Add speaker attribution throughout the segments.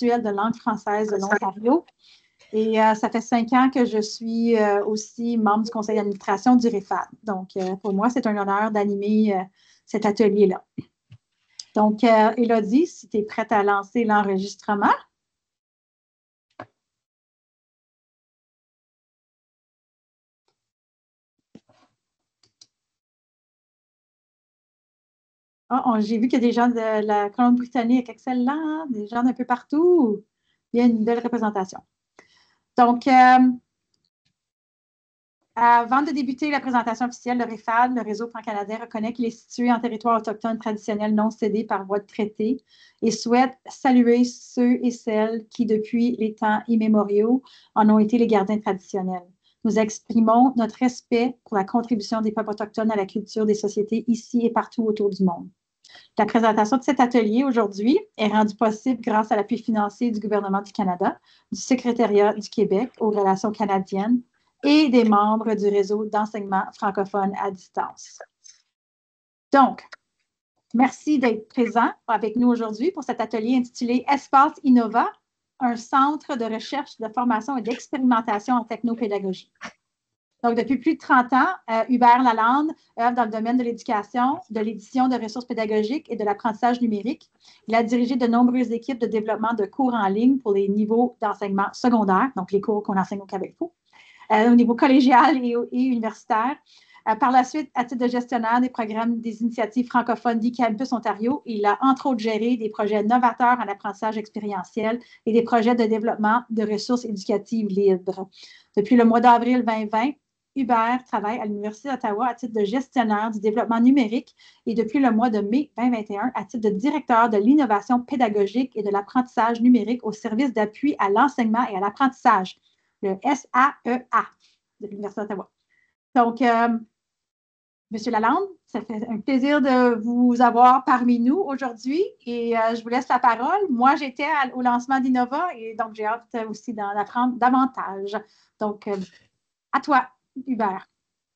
Speaker 1: de langue française de l'Ontario. Et euh, ça fait cinq ans que je suis euh, aussi membre du conseil d'administration du REFAD. Donc, euh, pour moi, c'est un honneur d'animer cet atelier-là. Donc, Elodie, si tu es prête à lancer l'enregistrement. Ah, j'ai vu qu'il y a des gens de la Colombie-Britannique excellent, des gens d'un peu partout. Il y a une belle représentation. Donc, euh, avant de débuter la présentation officielle, le REFAD, le Réseau franc canadien reconnaît qu'il est situé en territoire autochtone traditionnel non cédé par voie de traité et souhaite saluer ceux et celles qui, depuis les temps immémoriaux, en ont été les gardiens traditionnels. Nous exprimons notre respect pour la contribution des peuples autochtones à la culture des sociétés ici et partout autour du monde. La présentation de cet atelier aujourd'hui est rendue possible grâce à l'appui financier du gouvernement du Canada, du secrétariat du Québec aux relations canadiennes et des membres du réseau d'enseignement francophone à distance. Donc, merci d'être présent avec nous aujourd'hui pour cet atelier intitulé Espace Innova, un centre de recherche, de formation et d'expérimentation en technopédagogie. Donc, depuis plus de 30 ans, euh, Hubert Lalande œuvre dans le domaine de l'éducation, de l'édition de ressources pédagogiques et de l'apprentissage numérique. Il a dirigé de nombreuses équipes de développement de cours en ligne pour les niveaux d'enseignement secondaire, donc les cours qu'on enseigne au Québec euh, au niveau collégial et, universitaire. Euh, par la suite, à titre de gestionnaire des programmes des initiatives francophones du campus Ontario, il a entre autres géré des projets novateurs en apprentissage expérientiel et des projets de développement de ressources éducatives libres. Depuis le mois d'avril 2020, Hubert travaille à l'Université d'Ottawa à titre de gestionnaire du développement numérique et depuis le mois de mai 2021 à titre de directeur de l'innovation pédagogique et de l'apprentissage numérique au service d'appui à l'enseignement et à l'apprentissage, le SAEA e de l'Université d'Ottawa. Donc, M. Euh, Monsieur Lalande, ça fait un plaisir de vous avoir parmi nous aujourd'hui et euh, je vous laisse la parole. Moi, j'étais au lancement d'Innova et donc j'ai hâte aussi d'en apprendre davantage. Donc, euh, à toi.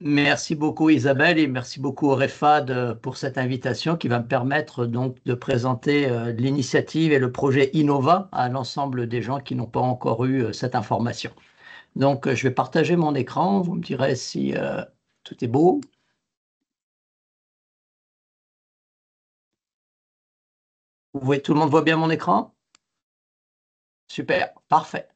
Speaker 2: Merci beaucoup Isabelle et merci beaucoup au REFAD pour cette invitation qui va me permettre donc de présenter euh, l'initiative et le projet Innova à l'ensemble des gens qui n'ont pas encore eu euh, cette information. Donc euh, je vais partager mon écran, vous me direz si tout est beau. Vous tout le monde voit bien mon écran Super, parfait.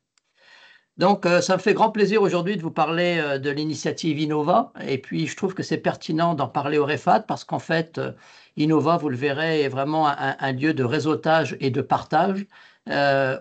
Speaker 2: Donc, euh, ça me fait grand plaisir aujourd'hui de vous parler euh, de l'initiative Innova. Et puis, je trouve que c'est pertinent d'en parler au REFAT parce qu'en fait, euh, Innova, vous le verrez, est vraiment un, lieu de réseautage et de partage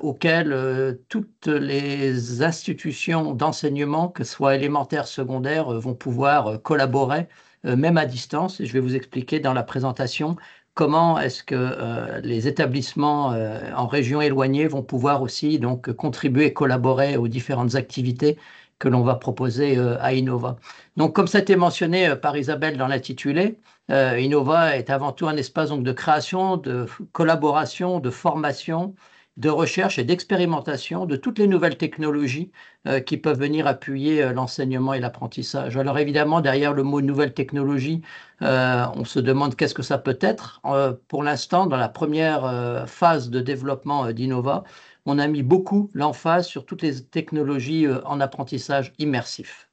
Speaker 2: auquel toutes les institutions d'enseignement, que ce soit élémentaire, secondaire, vont pouvoir collaborer, même à distance. Et je vais vous expliquer dans la présentation comment est-ce que euh, les établissements euh, en région éloignée vont pouvoir aussi donc contribuer, collaborer aux différentes activités que l'on va proposer euh, à Innova. Donc, comme ça a été mentionné par Isabelle dans l'intitulé, Innova est avant tout un espace donc, de création, de collaboration, de formation, de recherche et d'expérimentation de toutes les nouvelles technologies euh, qui peuvent venir appuyer euh, l'enseignement et l'apprentissage. Alors évidemment, derrière le mot nouvelle technologie, euh, on se demande qu'est-ce que ça peut être. pour l'instant, dans la première phase de développement d'Innova, on a mis beaucoup l'emphase sur toutes les technologies en apprentissage immersif.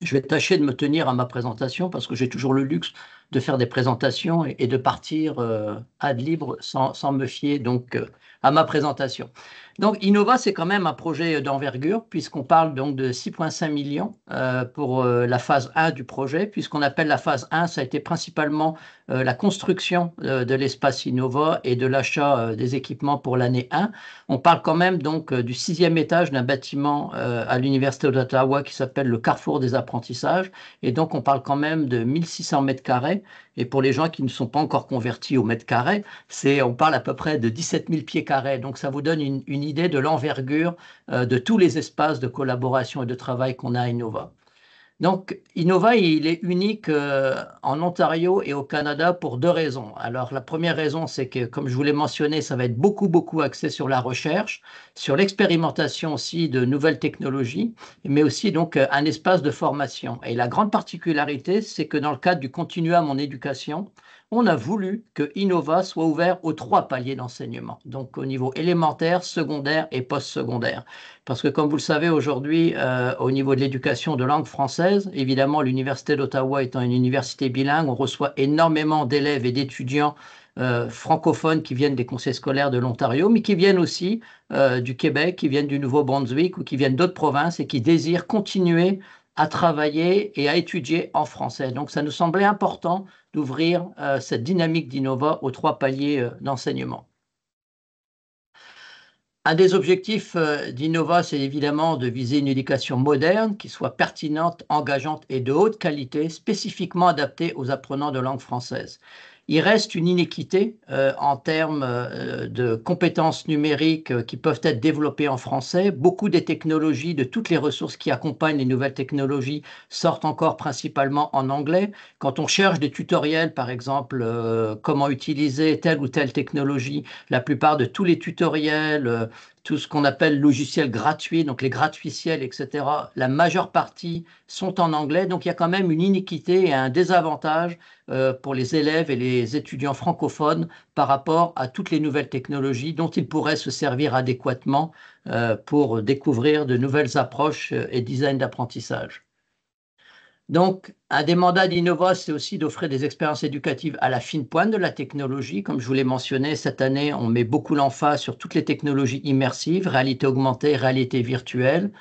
Speaker 2: Je vais tâcher de me tenir à ma présentation parce que j'ai toujours le luxe de faire des présentations et, de partir ad libre sans, sans, me fier donc à ma présentation. Donc Innova, c'est quand même un projet d'envergure, puisqu'on parle donc de 6,5 millions euh, pour euh, la phase 1 du projet, puisqu'on appelle la phase 1, ça a été principalement euh, la construction de l'espace Innova et de l'achat des équipements pour l'année 1. On parle quand même donc du sixième étage d'un bâtiment à l'Université d'Ottawa qui s'appelle le Carrefour des apprentissages, et donc on parle quand même de 1600 mètres carrés, et pour les gens qui ne sont pas encore convertis au mètre carré, on parle à peu près de 17 000 pieds carrés donc ça vous donne une, idée de l'envergure euh, de tous les espaces de collaboration et de travail qu'on a à Innova. Donc Innova, il est unique euh, en Ontario et au Canada pour deux raisons. Alors la première raison, c'est que comme je vous l'ai mentionné, ça va être beaucoup, beaucoup axé sur la recherche, sur l'expérimentation aussi de nouvelles technologies, mais aussi donc euh, un espace de formation. Et la grande particularité, c'est que dans le cadre du continuum en éducation, on a voulu que Innova soit ouvert aux trois paliers d'enseignement, donc au niveau élémentaire, secondaire et post-secondaire. Parce que comme vous le savez aujourd'hui, euh, au niveau de l'éducation de langue française, évidemment, l'Université d'Ottawa étant une université bilingue, on reçoit énormément d'élèves et d'étudiants euh, francophones qui viennent des conseils scolaires de l'Ontario, mais qui viennent aussi euh, du Québec, qui viennent du Nouveau-Brunswick ou qui viennent d'autres provinces et qui désirent continuer à travailler et à étudier en français. Donc ça nous semblait important d'ouvrir euh, cette dynamique d'Innova aux trois paliers euh, d'enseignement. Un des objectifs euh, d'Innova, c'est évidemment de viser une éducation moderne qui soit pertinente, engageante et de haute qualité, spécifiquement adaptée aux apprenants de langue française il reste une inéquité euh, en termes euh, de compétences numériques euh, qui peuvent être développées en français. Beaucoup des technologies, de toutes les ressources qui accompagnent les nouvelles technologies, sortent encore principalement en anglais. Quand on cherche des tutoriels, par exemple, comment utiliser telle ou telle technologie, la plupart de tous les tutoriels tout ce qu'on appelle logiciels gratuits, donc les gratuiciels, etc., la majeure partie sont en anglais. Donc il y a quand même une iniquité et un désavantage euh, pour les élèves et les étudiants francophones par rapport à toutes les nouvelles technologies dont ils pourraient se servir adéquatement euh, pour découvrir de nouvelles approches euh, et designs d'apprentissage. Donc, un des mandats d'Innova, c'est aussi d'offrir des expériences éducatives à la fine pointe de la technologie. Comme je vous l'ai mentionné, cette année, on met beaucoup l'emphase sur toutes les technologies immersives, réalité augmentée, réalité virtuelle.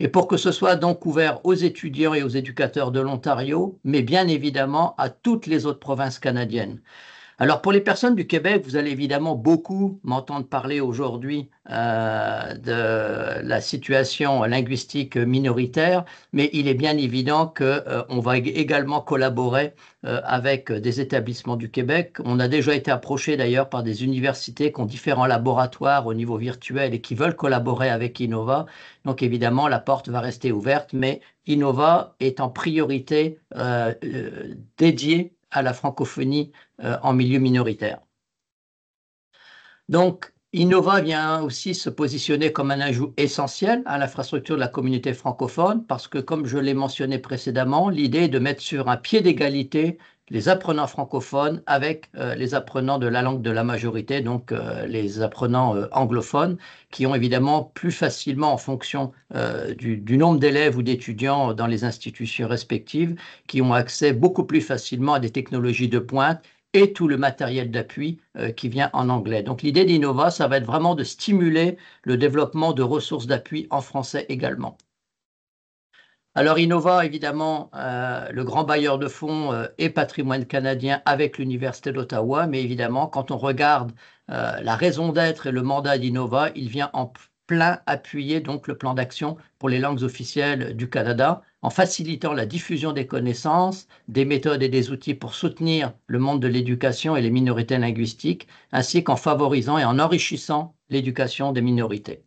Speaker 2: Et pour que ce soit donc ouvert aux étudiants et aux éducateurs de l'Ontario, mais bien évidemment à toutes les autres provinces canadiennes. Alors pour les personnes du Québec, vous allez évidemment beaucoup m'entendre parler aujourd'hui euh, de la situation linguistique minoritaire, mais il est bien évident qu'on euh, va également collaborer euh, avec des établissements du Québec. On a déjà été approché d'ailleurs par des universités qui ont différents laboratoires au niveau virtuel et qui veulent collaborer avec Innova. Donc évidemment, la porte va rester ouverte, mais Innova est en priorité dédiée à la francophonie euh, en milieu minoritaire. Donc, Innova vient aussi se positionner comme un ajout essentiel à l'infrastructure de la communauté francophone parce que, comme je l'ai mentionné précédemment, l'idée est de mettre sur un pied d'égalité les apprenants francophones avec euh, les apprenants de la langue de la majorité, donc euh, les apprenants anglophones, qui ont évidemment plus facilement, en fonction du, nombre d'élèves ou d'étudiants dans les institutions respectives, qui ont accès beaucoup plus facilement à des technologies de pointe et tout le matériel d'appui euh, qui vient en anglais. Donc l'idée d'Innova, ça va être vraiment de stimuler le développement de ressources d'appui en français également. Alors Innova, évidemment, euh, le grand bailleur de fonds euh, et patrimoine canadien avec l'Université d'Ottawa, mais évidemment, quand on regarde la raison d'être et le mandat d'Innova, il vient en plein appuyer donc le plan d'action pour les langues officielles du Canada en facilitant la diffusion des connaissances, des méthodes et des outils pour soutenir le monde de l'éducation et les minorités linguistiques, ainsi qu'en favorisant et en enrichissant l'éducation des minorités.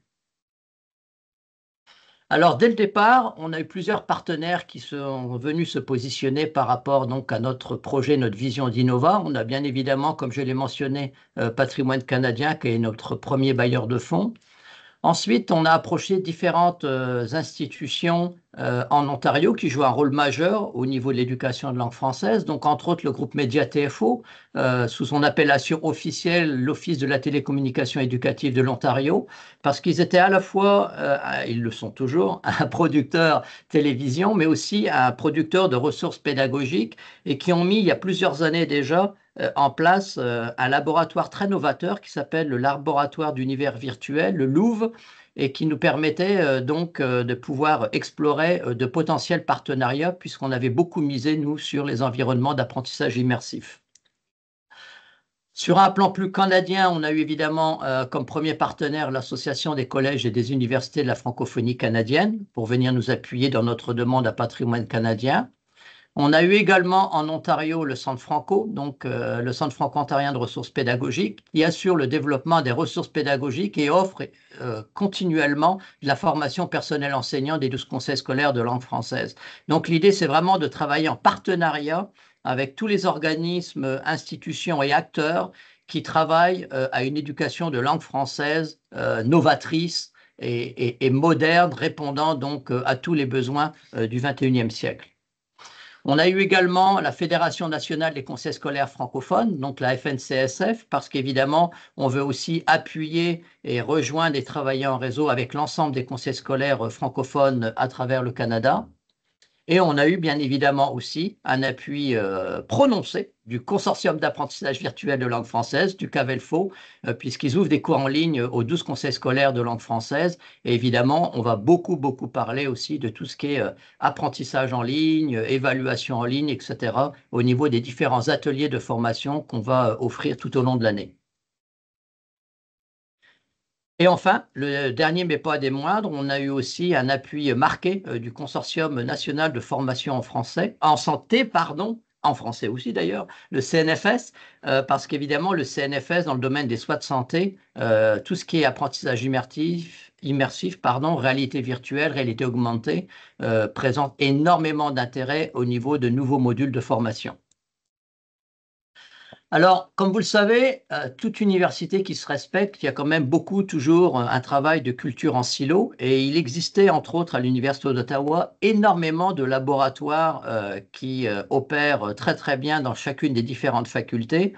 Speaker 2: Alors, dès le départ, on a eu plusieurs partenaires qui sont venus se positionner par rapport donc à notre projet, notre vision d'Innova. On a bien évidemment, comme je l'ai mentionné, euh, Patrimoine canadien, qui est notre premier bailleur de fonds. Ensuite, on a approché différentes euh, institutions euh, en Ontario qui jouent un rôle majeur au niveau de l'éducation de langue française, donc entre autres le groupe Média TFO, euh, sous son appellation officielle l'Office de la télécommunication éducative de l'Ontario, parce qu'ils étaient à la fois, ils le sont toujours, un producteur télévision, mais aussi un producteur de ressources pédagogiques, et qui ont mis, il y a plusieurs années déjà, euh, en place euh, un laboratoire très novateur qui s'appelle le laboratoire d'univers virtuel, le Louvre, et qui nous permettait euh, donc de pouvoir explorer de potentiels partenariats puisqu'on avait beaucoup misé, nous, sur les environnements d'apprentissage immersif. Sur un plan plus canadien, on a eu évidemment comme premier partenaire l'Association des collèges et des universités de la francophonie canadienne pour venir nous appuyer dans notre demande à patrimoine canadien. On a eu également en Ontario le Centre Franco, donc euh, le Centre franco-ontarien de ressources pédagogiques, qui assure le développement des ressources pédagogiques et offre euh, continuellement de la formation personnelle enseignant des douze conseils scolaires de langue française. Donc l'idée, c'est vraiment de travailler en partenariat avec tous les organismes, institutions et acteurs qui travaillent euh, à une éducation de langue française novatrice et, et, moderne, répondant donc à tous les besoins du 21e siècle. On a eu également la Fédération nationale des conseils scolaires francophones, donc la FNCSF, parce qu'évidemment, on veut aussi appuyer et rejoindre et travailleurs en réseau avec l'ensemble des conseils scolaires euh, francophones à travers le Canada. Et on a eu bien évidemment aussi un appui euh, prononcé du consortium d'apprentissage virtuel de langue française, du CAVELFO, euh, puisqu'ils ouvrent des cours en ligne aux 12 conseils scolaires de langue française. Et évidemment, on va beaucoup, beaucoup parler aussi de tout ce qui est euh, apprentissage en ligne, évaluation en ligne, etc., au niveau des différents ateliers de formation qu'on va offrir tout au long de l'année. Et enfin, le dernier mais pas des moindres, on a eu aussi un appui marqué euh, du Consortium national de formation en français, en santé, pardon, en français aussi d'ailleurs, le CNFS, euh, parce qu'évidemment, le CNFS, dans le domaine des soins de santé, euh, tout ce qui est apprentissage immersif, immersif pardon, réalité virtuelle, réalité augmentée, présente énormément d'intérêt au niveau de nouveaux modules de formation. Alors, comme vous le savez, euh, toute université qui se respecte, il y a quand même beaucoup toujours euh, un travail de culture en silo. Et il existait, entre autres, à l'Université d'Ottawa, énormément de laboratoires euh, qui opèrent très très bien dans chacune des différentes facultés,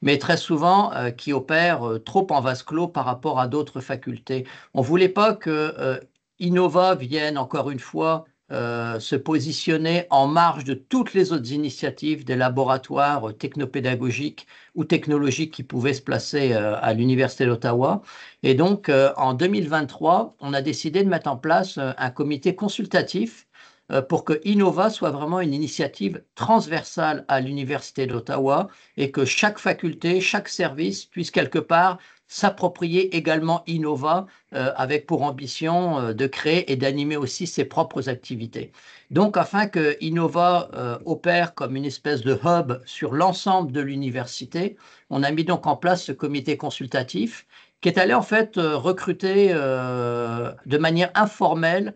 Speaker 2: mais très souvent qui opèrent trop en vase clos par rapport à d'autres facultés. On ne voulait pas que Innova vienne encore une fois euh, se positionner en marge de toutes les autres initiatives des laboratoires technopédagogiques ou technologiques qui pouvaient se placer euh, à l'Université d'Ottawa. Et donc, euh, en 2023, on a décidé de mettre en place un comité consultatif euh, pour que Innova soit vraiment une initiative transversale à l'Université d'Ottawa et que chaque faculté, chaque service puisse quelque part s'approprier également Innova euh, avec pour ambition euh, de créer et d'animer aussi ses propres activités. Donc afin que Innova opère comme une espèce de hub sur l'ensemble de l'université, on a mis donc en place ce comité consultatif qui est allé en fait recruter de manière informelle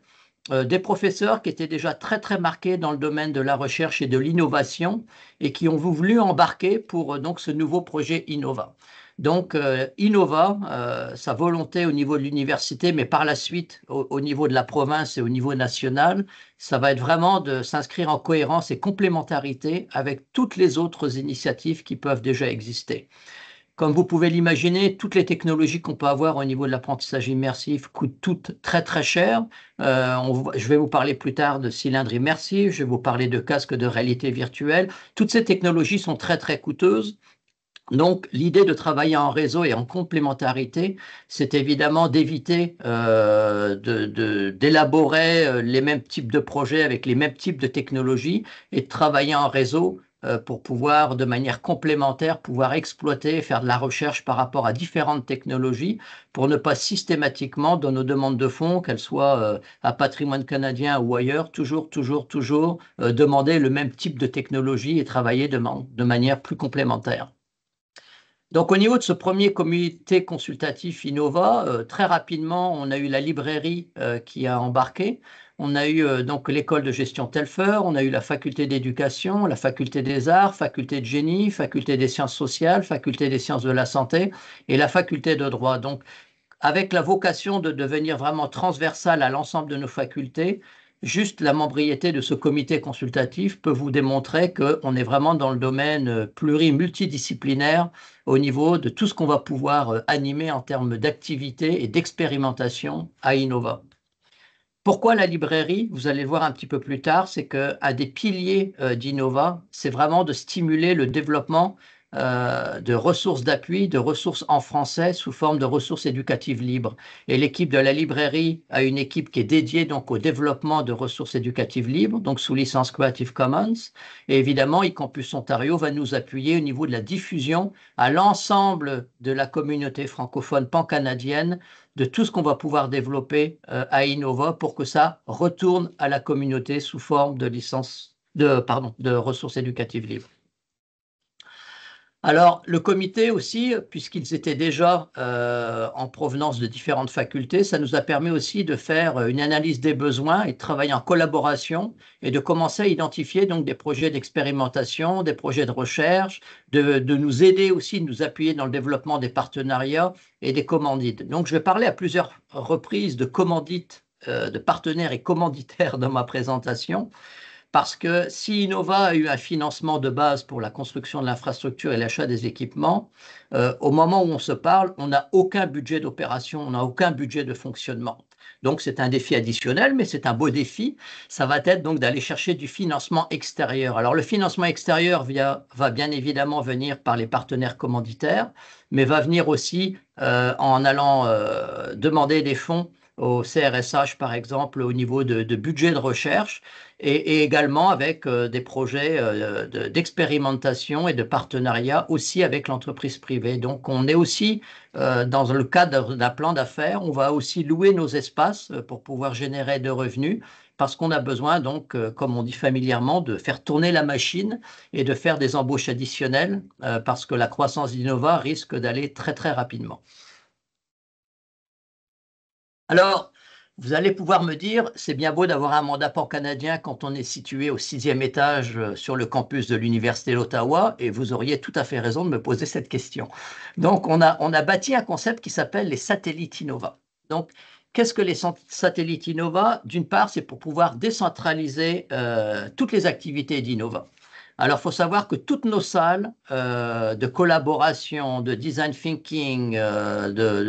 Speaker 2: euh, des professeurs qui étaient déjà très très marqués dans le domaine de la recherche et de l'innovation et qui ont voulu embarquer pour euh, donc ce nouveau projet Innova. Donc euh, Innova, sa volonté au niveau de l'université, mais par la suite au, niveau de la province et au niveau national, ça va être vraiment de s'inscrire en cohérence et complémentarité avec toutes les autres initiatives qui peuvent déjà exister. Comme vous pouvez l'imaginer, toutes les technologies qu'on peut avoir au niveau de l'apprentissage immersif coûtent toutes très très cher. Euh, je vais vous parler plus tard de cylindres immersifs, je vais vous parler de casques de réalité virtuelle. Toutes ces technologies sont très très coûteuses. Donc, l'idée de travailler en réseau et en complémentarité, c'est évidemment d'éviter euh, d'élaborer euh, les mêmes types de projets avec les mêmes types de technologies et de travailler en réseau euh, pour pouvoir, de manière complémentaire, pouvoir exploiter, faire de la recherche par rapport à différentes technologies, pour ne pas systématiquement, dans nos demandes de fonds, qu'elles soient à euh, patrimoine canadien ou ailleurs, toujours, toujours, toujours euh, demander le même type de technologie et travailler de, manière plus complémentaire. Donc, au niveau de ce premier comité consultatif Innova, très rapidement, on a eu la librairie qui a embarqué. On a eu euh, donc l'école de gestion Telfer, on a eu la faculté d'éducation, la faculté des arts, faculté de génie, faculté des sciences sociales, faculté des sciences de la santé et la faculté de droit. Donc, avec la vocation de devenir vraiment transversale à l'ensemble de nos facultés, juste la membriété de ce comité consultatif peut vous démontrer qu'on est vraiment dans le domaine euh, plurimultidisciplinaire au niveau de tout ce qu'on va pouvoir euh, animer en termes d'activité et d'expérimentation à Innova. Pourquoi la librairie Vous allez le voir un petit peu plus tard, c'est qu'à des piliers euh, d'Innova, c'est vraiment de stimuler le développement euh, de ressources d'appui, de ressources en français sous forme de ressources éducatives libres. Et l'équipe de la librairie a une équipe qui est dédiée donc au développement de ressources éducatives libres, donc sous licence Creative Commons. Et évidemment, eCampus Ontario va nous appuyer au niveau de la diffusion à l'ensemble de la communauté francophone pan-canadienne de tout ce qu'on va pouvoir développer euh, à Innova pour que ça retourne à la communauté sous forme de licence, de, pardon, de ressources éducatives libres. Alors, le comité aussi, puisqu'ils étaient déjà euh, en provenance de différentes facultés, ça nous a permis aussi de faire euh, une analyse des besoins et de travailler en collaboration et de commencer à identifier donc des projets d'expérimentation, des projets de recherche, de, de, nous aider aussi, de nous appuyer dans le développement des partenariats et des commandites. Donc, je vais parler à plusieurs reprises de commandites, euh, de partenaires et commanditaires dans ma présentation. Parce que si Innova a eu un financement de base pour la construction de l'infrastructure et l'achat des équipements, euh, au moment où on se parle, on n'a aucun budget d'opération, on n'a aucun budget de fonctionnement. Donc c'est un défi additionnel, mais c'est un beau défi. Ça va être donc d'aller chercher du financement extérieur. Alors le financement extérieur va bien évidemment venir par les partenaires commanditaires, mais va venir aussi euh, en allant euh, demander des fonds au CRSH, par exemple, au niveau de, budget de recherche, et, également avec euh, des projets euh, d'expérimentation et de partenariat aussi avec l'entreprise privée. Donc, on est aussi euh, dans le cadre d'un plan d'affaires, on va aussi louer nos espaces pour pouvoir générer de revenus parce qu'on a besoin, donc, comme on dit familièrement, de faire tourner la machine et de faire des embauches additionnelles, parce que la croissance d'Innova risque d'aller très très rapidement. Alors, vous allez pouvoir me dire, c'est bien beau d'avoir un mandat pan-canadien quand on est situé au sixième étage euh, sur le campus de l'Université d'Ottawa, et vous auriez tout à fait raison de me poser cette question. Donc, on a, bâti un concept qui s'appelle les satellites Innova. Donc, Qu'est-ce que les satellites Innova D'une part, c'est pour pouvoir décentraliser euh, toutes les activités d'Innova. Alors, il faut savoir que toutes nos salles euh, de collaboration, de design thinking,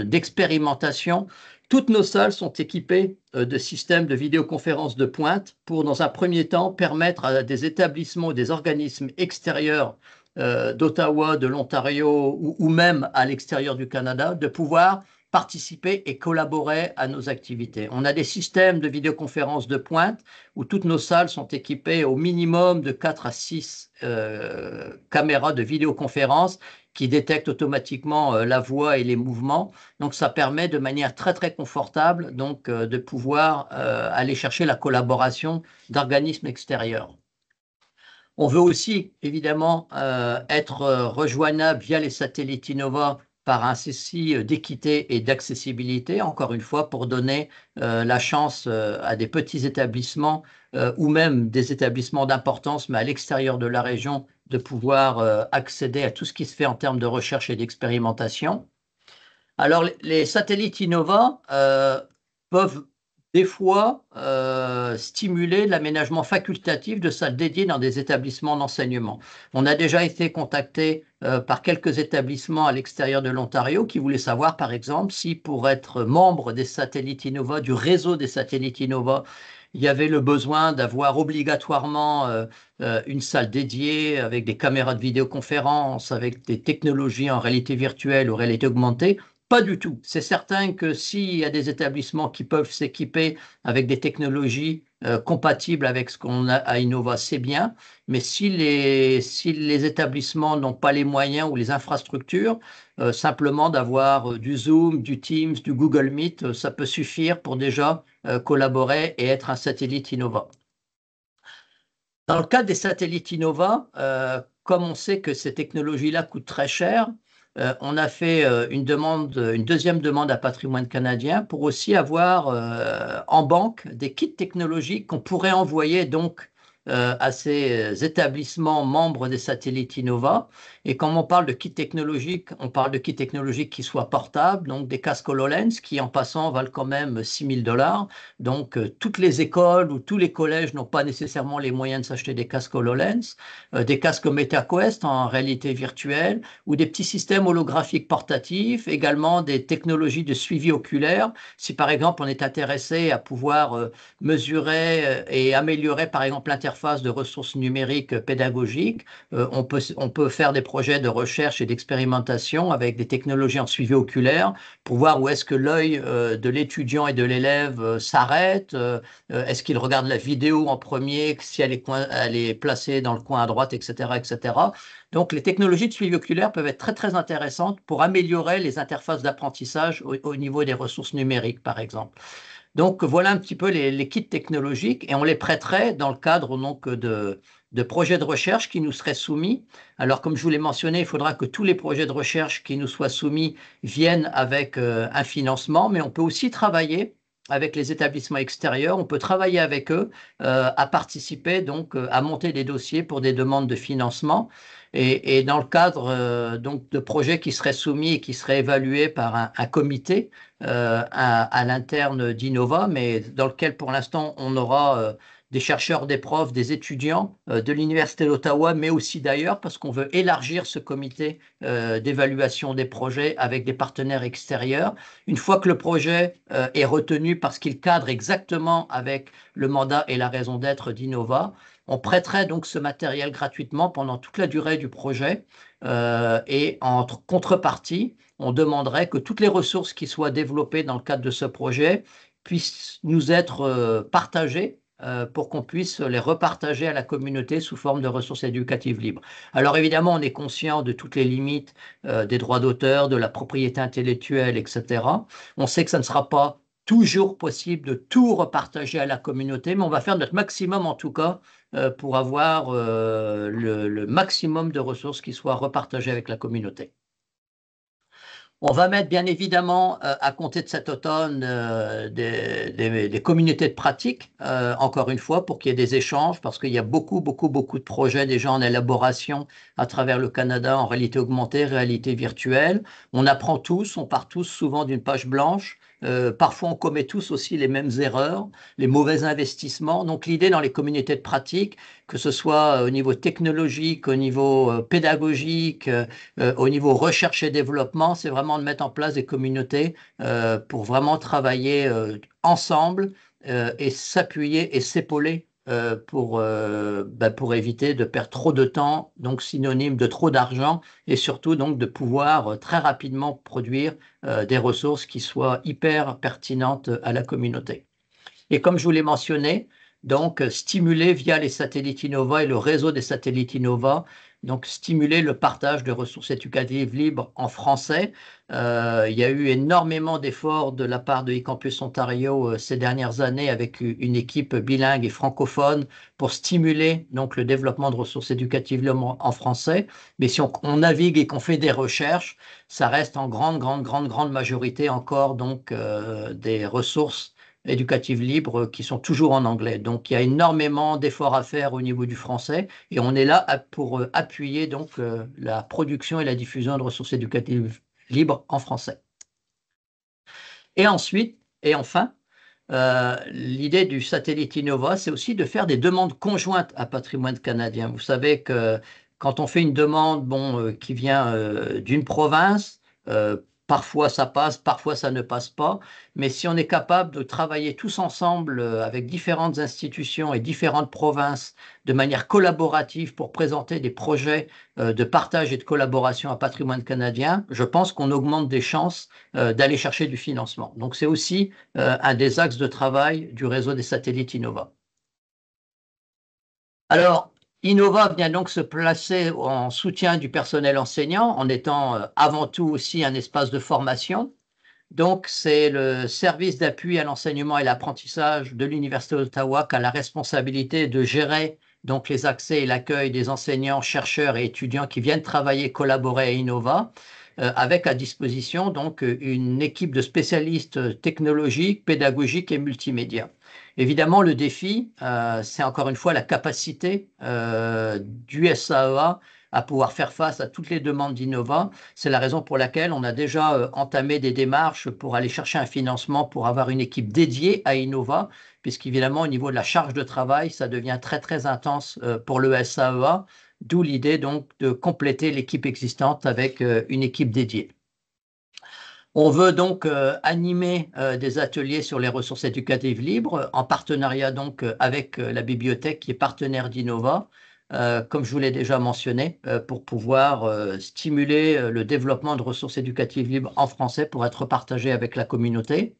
Speaker 2: d'expérimentation toutes nos salles sont équipées euh, de systèmes de vidéoconférence de pointe pour, dans un premier temps, permettre à des établissements, des organismes extérieurs euh, d'Ottawa, de l'Ontario ou, même à l'extérieur du Canada de pouvoir participer et collaborer à nos activités. On a des systèmes de vidéoconférence de pointe où toutes nos salles sont équipées au minimum de 4 à 6 euh, caméras de vidéoconférence qui détecte automatiquement euh, la voix et les mouvements. Donc ça permet de manière très très confortable donc, euh, de pouvoir euh, aller chercher la collaboration d'organismes extérieurs. On veut aussi évidemment être rejoignable via les satellites Innova par un souci d'équité et d'accessibilité, encore une fois, pour donner la chance à des petits établissements ou même des établissements d'importance, mais à l'extérieur de la région de pouvoir euh, accéder à tout ce qui se fait en termes de recherche et d'expérimentation. Alors, les satellites Innova euh, peuvent des fois euh, stimuler l'aménagement facultatif de salles dédiées dans des établissements d'enseignement. On a déjà été contacté par quelques établissements à l'extérieur de l'Ontario qui voulaient savoir, par exemple, si pour être membre des satellites Innova, du réseau des satellites Innova, il y avait le besoin d'avoir obligatoirement euh, euh, une salle dédiée avec des caméras de vidéoconférence, avec des technologies en réalité virtuelle ou réalité augmentée. Pas du tout. C'est certain que s'il y a des établissements qui peuvent s'équiper avec des technologies euh, compatibles avec ce qu'on a à Innova, c'est bien. Mais si les, établissements n'ont pas les moyens ou les infrastructures, simplement d'avoir du Zoom, du Teams, du Google Meet, ça peut suffire pour déjà euh, collaborer et être un satellite innovant. Dans le cas des satellites Innova, euh, comme on sait que ces technologies-là coûtent très cher, euh, on a fait une, demande, une deuxième demande à Patrimoine canadien pour aussi avoir en banque des kits technologiques qu'on pourrait envoyer donc euh, à ces euh, établissements membres des satellites Innova. Et quand on parle de kits technologiques, on parle de kits technologiques qui soient portables, donc des casques HoloLens qui en passant valent quand même 6000 dollars. Donc euh, toutes les écoles ou tous les collèges n'ont pas nécessairement les moyens de s'acheter des casques HoloLens, des casques MetaQuest en réalité virtuelle ou des petits systèmes holographiques portatifs, également des technologies de suivi oculaire. Si par exemple on est intéressé à pouvoir mesurer et améliorer par exemple l'interface de ressources numériques pédagogiques. Euh, on, peut, on peut faire des projets de recherche et d'expérimentation avec des technologies en suivi oculaire pour voir où est-ce que l'œil euh, de l'étudiant et de l'élève euh, s'arrête. Est-ce qu'il regarde la vidéo en premier, si elle est, placée dans le coin à droite, etc., etc. Donc, les technologies de suivi oculaire peuvent être très, très intéressantes pour améliorer les interfaces d'apprentissage au, niveau des ressources numériques, par exemple. Donc voilà un petit peu les, kits technologiques et on les prêterait dans le cadre de, projets de recherche qui nous seraient soumis. Alors comme je vous l'ai mentionné, il faudra que tous les projets de recherche qui nous soient soumis viennent avec euh, un financement, mais on peut aussi travailler avec les établissements extérieurs, on peut travailler avec eux euh, à participer donc euh, à monter des dossiers pour des demandes de financement. Et, dans le cadre euh, donc de projets qui seraient soumis et qui seraient évalués par un, comité euh, à, à l'interne d'Innova, mais dans lequel pour l'instant on aura euh, des chercheurs, des profs, des étudiants de l'Université d'Ottawa, mais aussi d'ailleurs, parce qu'on veut élargir ce comité d'évaluation des projets avec des partenaires extérieurs. Une fois que le projet est retenu parce qu'il cadre exactement avec le mandat et la raison d'être d'Innova, on prêterait donc ce matériel gratuitement pendant toute la durée du projet euh, et en contrepartie, on demanderait que toutes les ressources qui soient développées dans le cadre de ce projet puissent nous être euh, partagées euh, pour qu'on puisse les repartager à la communauté sous forme de ressources éducatives libres. Alors évidemment, on est conscient de toutes les limites des droits d'auteur, de la propriété intellectuelle, etc. On sait que ça ne sera pas toujours possible de tout repartager à la communauté, mais on va faire notre maximum en tout cas euh, pour avoir euh, le, maximum de ressources qui soient repartagées avec la communauté. On va mettre bien évidemment euh, à compter de cet automne des, communautés de pratique, encore une fois, pour qu'il y ait des échanges, parce qu'il y a beaucoup, beaucoup, beaucoup de projets déjà en élaboration à travers le Canada en réalité augmentée, réalité virtuelle. On apprend tous, on part tous souvent d'une page blanche. Euh, parfois, on commet tous aussi les mêmes erreurs, les mauvais investissements. Donc, l'idée dans les communautés de pratique, que ce soit euh, au niveau technologique, au niveau euh, pédagogique, au niveau recherche et développement, c'est vraiment de mettre en place des communautés pour vraiment travailler ensemble et s'appuyer et s'épauler euh, euh, bah, pour, éviter de perdre trop de temps, donc synonyme de trop d'argent, et surtout donc de pouvoir euh, très rapidement produire des ressources qui soient hyper pertinentes à la communauté. Et comme je vous l'ai mentionné, donc stimuler via les satellites Innova et le réseau des satellites Innova donc stimuler le partage de ressources éducatives libres en français. Euh, il y a eu énormément d'efforts de la part de eCampus Ontario euh, ces dernières années avec une équipe bilingue et francophone pour stimuler donc le développement de ressources éducatives libres en français. Mais si on, navigue et qu'on fait des recherches, ça reste en grande, grande, grande, grande majorité encore donc euh, des ressources éducatives libres qui sont toujours en anglais. Donc il y a énormément d'efforts à faire au niveau du français et on est là pour euh, appuyer donc euh, la production et la diffusion de ressources éducatives libres en français. Et ensuite, et enfin, euh, l'idée du satellite Innova, c'est aussi de faire des demandes conjointes à Patrimoine canadien. Vous savez que quand on fait une demande bon, qui vient d'une province, Parfois ça passe, parfois ça ne passe pas, mais si on est capable de travailler tous ensemble euh, avec différentes institutions et différentes provinces de manière collaborative pour présenter des projets euh, de partage et de collaboration à patrimoine canadien, je pense qu'on augmente des chances euh, d'aller chercher du financement. Donc c'est aussi un des axes de travail du réseau des satellites Innova. Alors, Innova vient donc se placer en soutien du personnel enseignant en étant euh, avant tout aussi un espace de formation. Donc, c'est le service d'appui à l'enseignement et l'apprentissage de l'Université d'Ottawa qui a la responsabilité de gérer donc les accès et l'accueil des enseignants, chercheurs et étudiants qui viennent travailler, collaborer à Innova, euh, avec à disposition donc une équipe de spécialistes technologiques, pédagogiques et multimédia. Évidemment, le défi, euh, c'est encore une fois la capacité euh, du SAEA e à pouvoir faire face à toutes les demandes d'Innova. C'est la raison pour laquelle on a déjà euh, entamé des démarches pour aller chercher un financement, pour avoir une équipe dédiée à Innova, puisqu'évidemment, au niveau de la charge de travail, ça devient très, très intense pour le SAEA, e d'où l'idée donc de compléter l'équipe existante avec une équipe dédiée. On veut donc euh, animer euh, des ateliers sur les ressources éducatives libres euh, en partenariat donc avec la bibliothèque qui est partenaire d'Innova, comme je vous l'ai déjà mentionné, pour pouvoir stimuler le développement de ressources éducatives libres en français pour être partagées avec la communauté.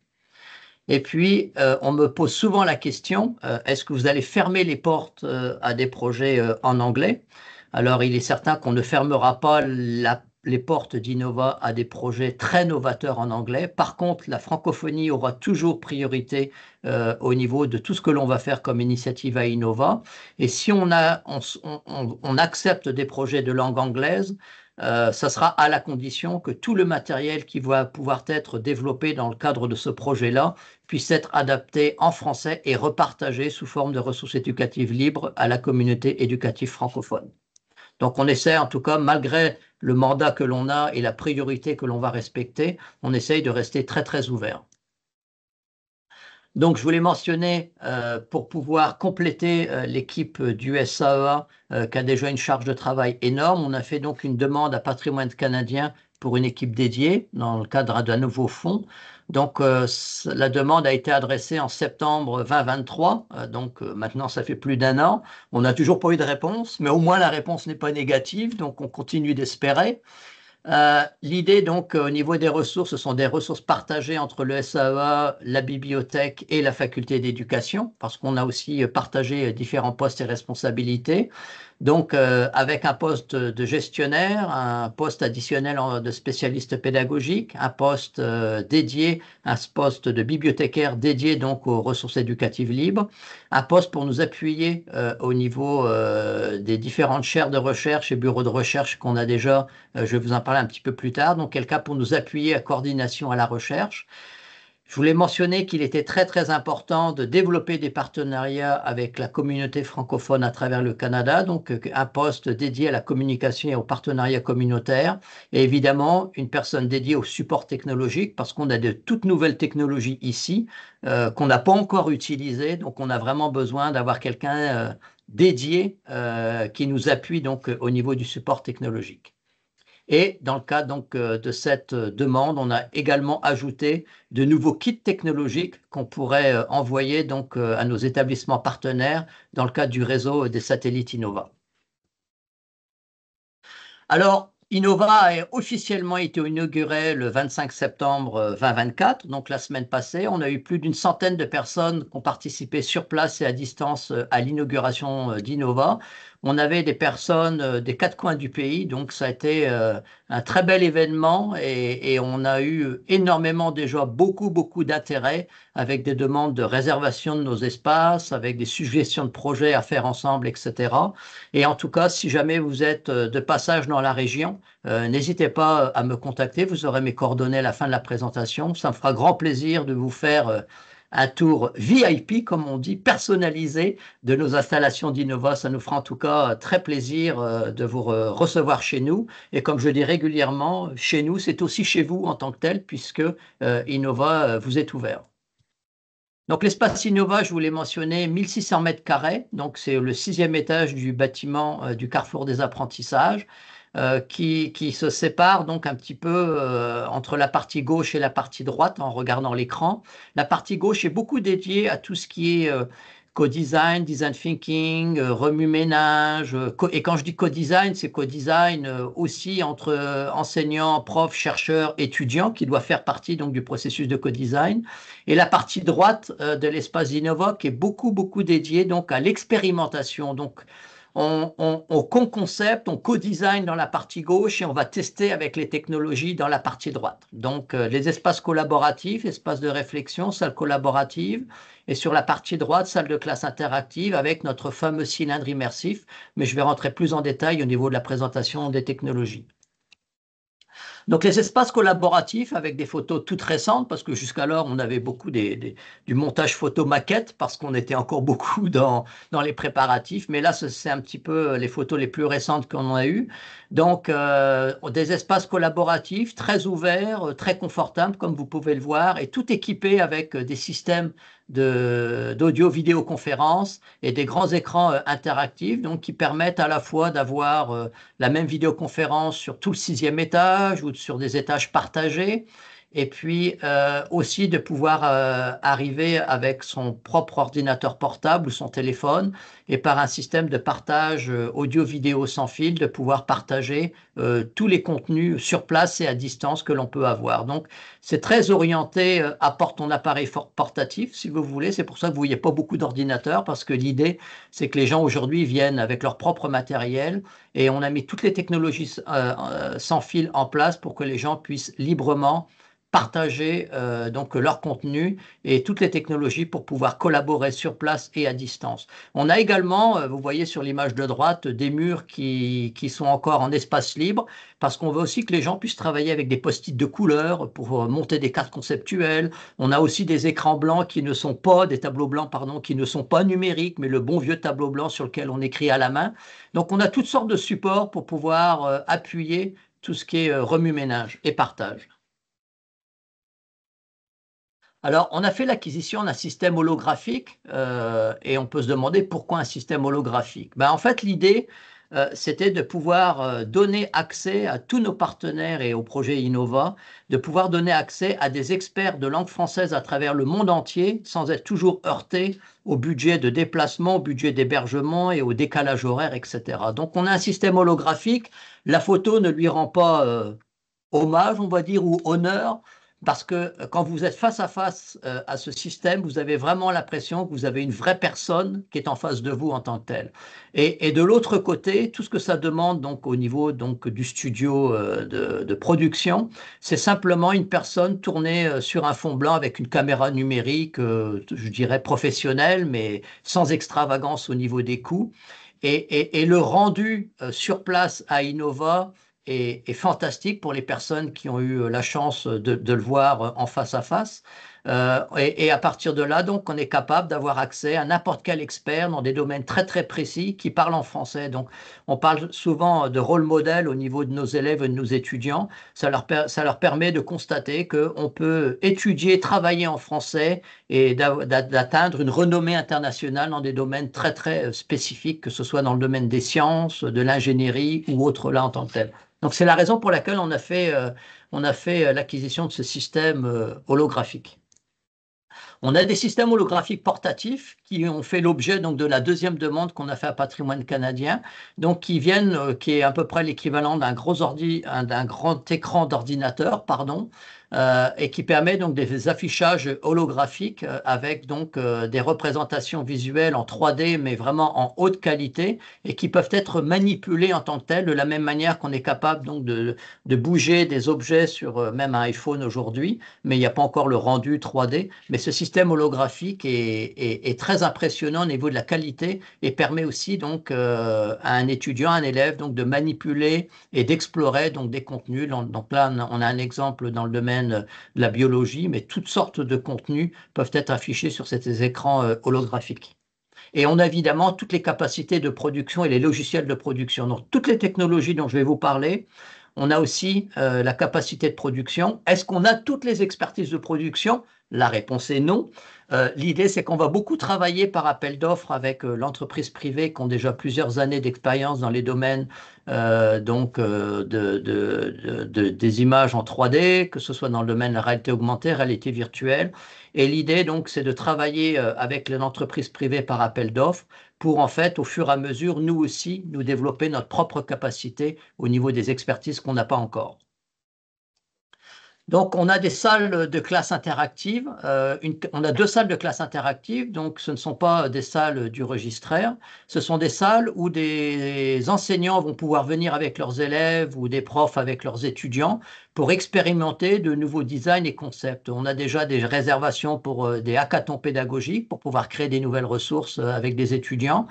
Speaker 2: Et puis, on me pose souvent la question, est-ce que vous allez fermer les portes à des projets en anglais alors, il est certain qu'on ne fermera pas la les portes d'Innova à des projets très novateurs en anglais. Par contre, la francophonie aura toujours priorité euh, au niveau de tout ce que l'on va faire comme initiative à Innova. Et si on, accepte des projets de langue anglaise, euh, ça sera à la condition que tout le matériel qui va pouvoir être développé dans le cadre de ce projet-là puisse être adapté en français et repartagé sous forme de ressources éducatives libres à la communauté éducative francophone. Donc on essaie en tout cas, malgré le mandat que l'on a et la priorité que l'on va respecter, on essaye de rester très très ouvert. Donc, je voulais mentionner, euh, pour pouvoir compléter euh, l'équipe du SAEA, e euh, qui a déjà une charge de travail énorme, on a fait donc une demande à Patrimoine canadien pour une équipe dédiée dans le cadre d'un nouveau fonds. Donc, euh, la demande a été adressée en septembre 2023. Euh, donc, euh, maintenant, ça fait plus d'un an. On n'a toujours pas eu de réponse, mais au moins la réponse n'est pas négative. Donc, on continue d'espérer. L'idée, donc, au niveau des ressources, ce sont des ressources partagées entre le SAE, la bibliothèque et la faculté d'éducation, parce qu'on a aussi partagé différents postes et responsabilités. Donc, euh, avec un poste de gestionnaire, un poste additionnel de spécialiste pédagogique, un poste euh, dédié, un poste de bibliothécaire dédié donc aux ressources éducatives libres, un poste pour nous appuyer euh, au niveau des différentes chaires de recherche et bureaux de recherche qu'on a déjà. je vais vous en parler un petit peu plus tard. Donc, quelqu'un pour nous appuyer à coordination à la recherche. Je voulais mentionner qu'il était très très important de développer des partenariats avec la communauté francophone à travers le Canada, donc euh, un poste dédié à la communication et au partenariat communautaire, et évidemment une personne dédiée au support technologique, parce qu'on a de toutes nouvelles technologies ici euh, qu'on n'a pas encore utilisées, donc on a vraiment besoin d'avoir quelqu'un euh, dédié qui nous appuie donc au niveau du support technologique. Et dans le cadre euh, de cette euh, demande, on a également ajouté de nouveaux kits technologiques qu'on pourrait euh, envoyer à nos établissements partenaires dans le cadre du réseau des satellites Innova. Alors, Innova a officiellement été inauguré le 25 septembre 2024, donc la semaine passée. On a eu plus d'une centaine de personnes qui ont participé sur place et à distance à l'inauguration d'Innova on avait des personnes euh, des quatre coins du pays, donc ça a été euh, un très bel événement et, on a eu énormément déjà beaucoup, beaucoup d'intérêt avec des demandes de réservation de nos espaces, avec des suggestions de projets à faire ensemble, etc. Et en tout cas, si jamais vous êtes euh, de passage dans la région, n'hésitez pas à me contacter, vous aurez mes coordonnées à la fin de la présentation. Ça me fera grand plaisir de vous faire un tour VIP, comme on dit, personnalisé de nos installations d'Innova. Ça nous fera en tout cas euh, très plaisir euh, de vous recevoir chez nous. Et comme je dis régulièrement, chez nous, c'est aussi chez vous en tant que tel, puisque euh, Innova vous est ouvert. Donc l'espace Innova, je vous l'ai mentionné, 1600 mètres carrés, donc c'est le sixième étage du bâtiment du Carrefour des apprentissages. Euh, qui, qui, se sépare donc un petit peu euh, entre la partie gauche et la partie droite en regardant l'écran. La partie gauche est beaucoup dédiée à tout ce qui est euh, co-design, design thinking, remue-ménage. et quand je dis co-design, c'est co-design aussi entre enseignants, profs, chercheurs, étudiants, qui doit faire partie donc du processus de co-design. Et la partie droite de l'espace Innovoc est beaucoup, beaucoup dédiée donc à l'expérimentation. Donc, on, on, on co concepte on co-design dans la partie gauche et on va tester avec les technologies dans la partie droite. Donc euh, les espaces collaboratifs, espaces de réflexion, salle collaborative, et sur la partie droite, salle de classe interactive avec notre fameux cylindre immersif, mais je vais rentrer plus en détail au niveau de la présentation des technologies. Donc les espaces collaboratifs avec des photos toutes récentes, parce que jusqu'alors on avait beaucoup du montage photo maquette, parce qu'on était encore beaucoup dans, dans les préparatifs, mais là c'est un petit peu euh, les photos les plus récentes qu'on a eues. Donc euh, des espaces collaboratifs très ouverts, euh, très confortables, comme vous pouvez le voir, et tout équipé avec des systèmes d'audio-vidéoconférence et des grands écrans euh, interactifs, donc qui permettent à la fois d'avoir euh, la même vidéoconférence sur tout le sixième étage ou sur des étages partagés, et puis euh, aussi de pouvoir euh, arriver avec son propre ordinateur portable ou son téléphone et par un système de partage euh, audio-vidéo sans fil, de pouvoir partager euh, tous les contenus sur place et à distance que l'on peut avoir. Donc c'est très orienté euh, à port ton appareil portatif si vous voulez, c'est pour ça que vous voyez pas beaucoup d'ordinateurs parce que l'idée c'est que les gens aujourd'hui viennent avec leur propre matériel et on a mis toutes les technologies euh, sans fil en place pour que les gens puissent librement partager euh, donc leur contenu et toutes les technologies pour pouvoir collaborer sur place et à distance. On a également, euh, vous voyez sur l'image de droite, des murs qui, qui, sont encore en espace libre parce qu'on veut aussi que les gens puissent travailler avec des post-it de couleur pour euh, monter des cartes conceptuelles. On a aussi des écrans blancs qui ne sont pas, des tableaux blancs, pardon, qui ne sont pas numériques, mais le bon vieux tableau blanc sur lequel on écrit à la main. Donc on a toutes sortes de supports pour pouvoir appuyer tout ce qui est remue-ménage et partage. Alors, on a fait l'acquisition d'un système holographique euh, et on peut se demander pourquoi un système holographique. Ben, en fait, l'idée, euh, c'était de pouvoir euh, donner accès à tous nos partenaires et au projet Innova, de pouvoir donner accès à des experts de langue française à travers le monde entier sans être toujours heurté au budget de déplacement, au budget d'hébergement et au décalage horaire, etc. Donc, on a un système holographique. La photo ne lui rend pas hommage, on va dire, ou honneur parce que euh, quand vous êtes face à face euh, à ce système, vous avez vraiment l'impression que vous avez une vraie personne qui est en face de vous en tant que telle. Et, de l'autre côté, tout ce que ça demande donc au niveau donc du studio euh, de, production, c'est simplement une personne tournée sur un fond blanc avec une caméra numérique, je dirais professionnelle, mais sans extravagance au niveau des coûts. Et, et le rendu sur place à Innova et fantastique pour les personnes qui ont eu euh, la chance de, le voir euh, en face à face. Euh, et, à partir de là, donc, on est capable d'avoir accès à n'importe quel expert dans des domaines très très précis qui parlent en français. Donc, on parle souvent de rôle modèle au niveau de nos élèves et de nos étudiants. Ça leur, ça leur permet de constater qu'on peut étudier, travailler en français et d'atteindre une renommée internationale dans des domaines très très spécifiques, que ce soit dans le domaine des sciences, de l'ingénierie ou autre là en tant que tel. Donc c'est la raison pour laquelle on a fait, euh, euh, l'acquisition de ce système euh, holographique. On a des systèmes holographiques portatifs qui ont fait l'objet donc de la deuxième demande qu'on a fait à Patrimoine canadien, donc qui viennent, qui est à peu près l'équivalent d'un gros ordi, d'un grand écran d'ordinateur, pardon, euh, et qui permet donc des affichages holographiques euh, avec donc euh, des représentations visuelles en 3D mais vraiment en haute qualité et qui peuvent être manipulées en tant que telles de la même manière qu'on est capable donc de, de bouger des objets sur même un iPhone aujourd'hui mais il n'y a pas encore le rendu 3D mais ce système holographique est, est, très impressionnant au niveau de la qualité et permet aussi donc à un étudiant, à un élève donc de manipuler et d'explorer donc des contenus donc là on a un exemple dans le domaine euh, de la biologie, mais toutes sortes de contenus peuvent être affichés sur ces écrans euh, holographiques. Et on a évidemment toutes les capacités de production et les logiciels de production. Donc toutes les technologies dont je vais vous parler, on a aussi euh, la capacité de production. Est-ce qu'on a toutes les expertises de production la réponse est non. Euh, l'idée, c'est qu'on va beaucoup travailler par appel d'offres avec euh, l'entreprise privée qui ont déjà plusieurs années d'expérience dans les domaines euh, donc, de, des images en 3D, que ce soit dans le domaine de la réalité augmentée, réalité virtuelle. Et l'idée, donc, c'est de travailler avec l'entreprise privée par appel d'offres pour, en fait, au fur et à mesure, nous aussi, nous développer notre propre capacité au niveau des expertises qu'on n'a pas encore. Donc, on a des salles de classe interactive. Euh, on a deux salles de classe interactive. Donc, ce ne sont pas des salles du registraire. Ce sont des salles où des enseignants vont pouvoir venir avec leurs élèves ou des profs avec leurs étudiants pour expérimenter de nouveaux designs et concepts. On a déjà des réservations pour euh, des hackathons pédagogiques pour pouvoir créer des nouvelles ressources euh, avec des étudiants.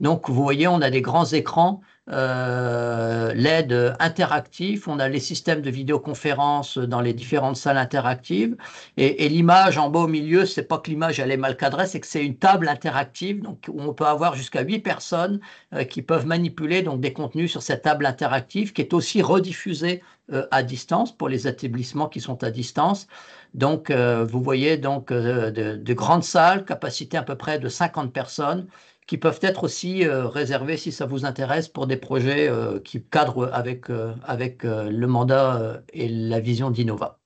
Speaker 2: Donc, vous voyez, on a des grands écrans euh, l'aide interactive, on a les systèmes de vidéoconférence dans les différentes salles interactives, et, l'image en bas au milieu, c'est pas que l'image est mal cadrée, c'est que c'est une table interactive, donc où on peut avoir jusqu'à 8 personnes euh, qui peuvent manipuler donc des contenus sur cette table interactive, qui est aussi rediffusée euh, à distance pour les établissements qui sont à distance. Donc vous voyez donc de, de grandes salles, capacité à peu près de 50 personnes, qui peuvent être aussi euh, réservés, si ça vous intéresse, pour des projets euh, qui cadrent avec, euh, avec le mandat et la vision d'Innova.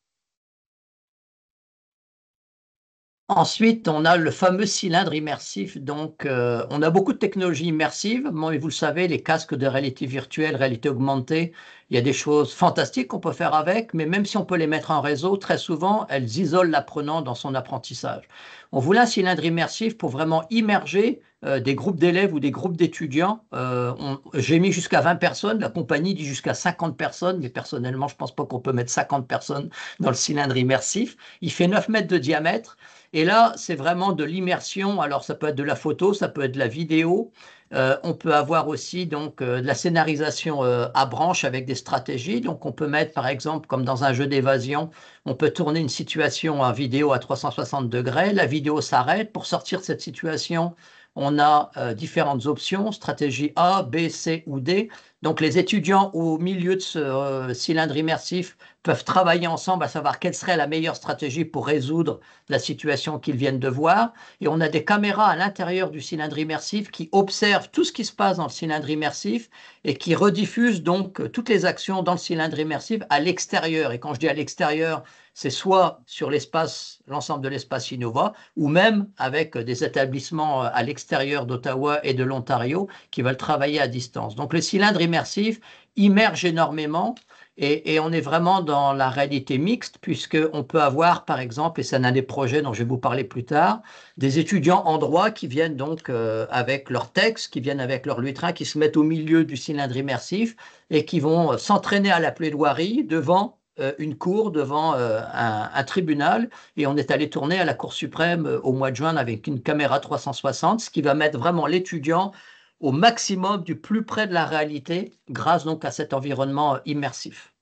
Speaker 2: Ensuite, on a le fameux cylindre immersif. Donc, on a beaucoup de technologies immersives. mais vous le savez, les casques de réalité virtuelle, réalité augmentée, il y a des choses fantastiques qu'on peut faire avec, mais même si on peut les mettre en réseau, très souvent, elles isolent l'apprenant dans son apprentissage. On voulait un cylindre immersif pour vraiment immerger euh, des groupes d'élèves ou des groupes d'étudiants. Euh, j'ai mis jusqu'à 20 personnes, la compagnie dit jusqu'à 50 personnes, mais personnellement, je ne pense pas qu'on peut mettre 50 personnes dans le cylindre immersif. Il fait 9 mètres de diamètre. Et là, c'est vraiment de l'immersion. Alors, ça peut être de la photo, ça peut être de la vidéo. Euh, on peut avoir aussi donc de la scénarisation à branche avec des stratégies. Donc on peut mettre par exemple comme dans un jeu d'évasion, on peut tourner une situation en vidéo à 360 degrés, la vidéo s'arrête pour sortir de cette situation on a euh, différentes options, stratégie A, B, C ou D. Donc les étudiants au milieu de ce euh, cylindre immersif peuvent travailler ensemble à savoir quelle serait la meilleure stratégie pour résoudre la situation qu'ils viennent de voir. Et on a des caméras à l'intérieur du cylindre immersif qui observent tout ce qui se passe dans le cylindre immersif et qui rediffusent donc toutes les actions dans le cylindre immersif à l'extérieur. Et quand je dis à l'extérieur, c'est soit sur l'espace, l'ensemble de l'espace Innova, ou même avec des établissements euh, à l'extérieur d'Ottawa et de l'Ontario qui veulent travailler à distance. Donc le cylindre immersif immerge énormément et, on est vraiment dans la réalité mixte, puisqu'on peut avoir, par exemple, et c'est un des projets dont je vais vous parler plus tard, des étudiants en droit qui viennent donc euh, avec leurs texte, qui viennent avec leur lutrin, qui se mettent au milieu du cylindre immersif et qui vont euh, s'entraîner à la plaidoirie devant euh, une cour devant euh, un, tribunal et on est allé tourner à la Cour suprême euh, au mois de juin avec une caméra 360, ce qui va mettre vraiment l'étudiant au maximum du plus près de la réalité grâce donc à cet environnement immersif.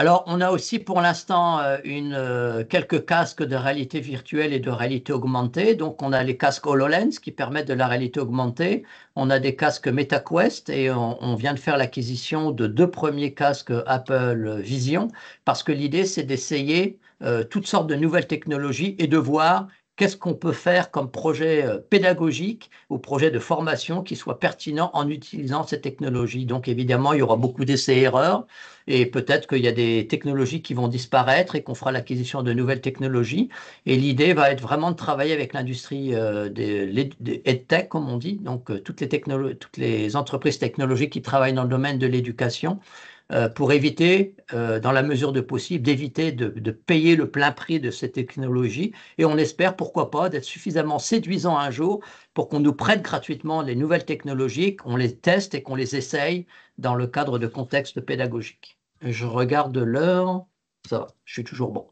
Speaker 2: Alors, on a aussi pour l'instant euh, une, euh, quelques casques de réalité virtuelle et de réalité augmentée. Donc, on a les casques HoloLens qui permettent de la réalité augmentée. On a des casques MetaQuest et on, vient de faire l'acquisition de deux premiers casques Apple Vision parce que l'idée, c'est d'essayer euh, toutes sortes de nouvelles technologies et de voir qu'est-ce qu'on peut faire comme projet euh, pédagogique ou projet de formation qui soit pertinent en utilisant ces technologies. Donc évidemment, il y aura beaucoup d'essais-erreurs et peut-être qu'il y a des technologies qui vont disparaître et qu'on fera l'acquisition de nouvelles technologies. Et l'idée va être vraiment de travailler avec l'industrie euh, des, des comme on dit, donc euh, toutes les, toutes les entreprises technologiques qui travaillent dans le domaine de l'éducation euh, pour éviter, euh, dans la mesure de possible, d'éviter de, payer le plein prix de ces technologies. Et on espère, pourquoi pas, d'être suffisamment séduisant un jour pour qu'on nous prête gratuitement les nouvelles technologies, qu'on les teste et qu'on les essaye dans le cadre de contextes pédagogiques. Je regarde l'heure. Ça va, je suis toujours bon.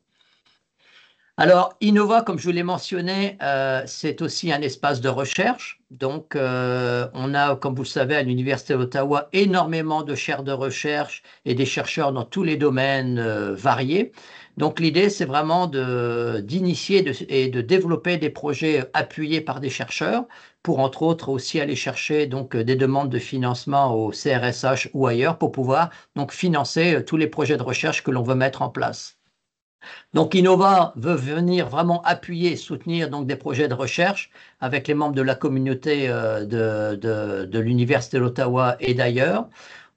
Speaker 2: Alors, Innova, comme je l'ai mentionné, euh, c'est aussi un espace de recherche. Donc, euh, on a, comme vous le savez, à l'Université d'Ottawa, énormément de chaires de recherche et des chercheurs dans tous les domaines euh, variés. Donc, l'idée, c'est vraiment d'initier et de développer des projets appuyés par des chercheurs pour, entre autres, aussi aller chercher donc, des demandes de financement au CRSH ou ailleurs pour pouvoir donc, financer tous les projets de recherche que l'on veut mettre en place. Donc Innova veut venir vraiment appuyer, soutenir donc des projets de recherche avec les membres de la communauté euh, de, de, de l'Université et d'ailleurs.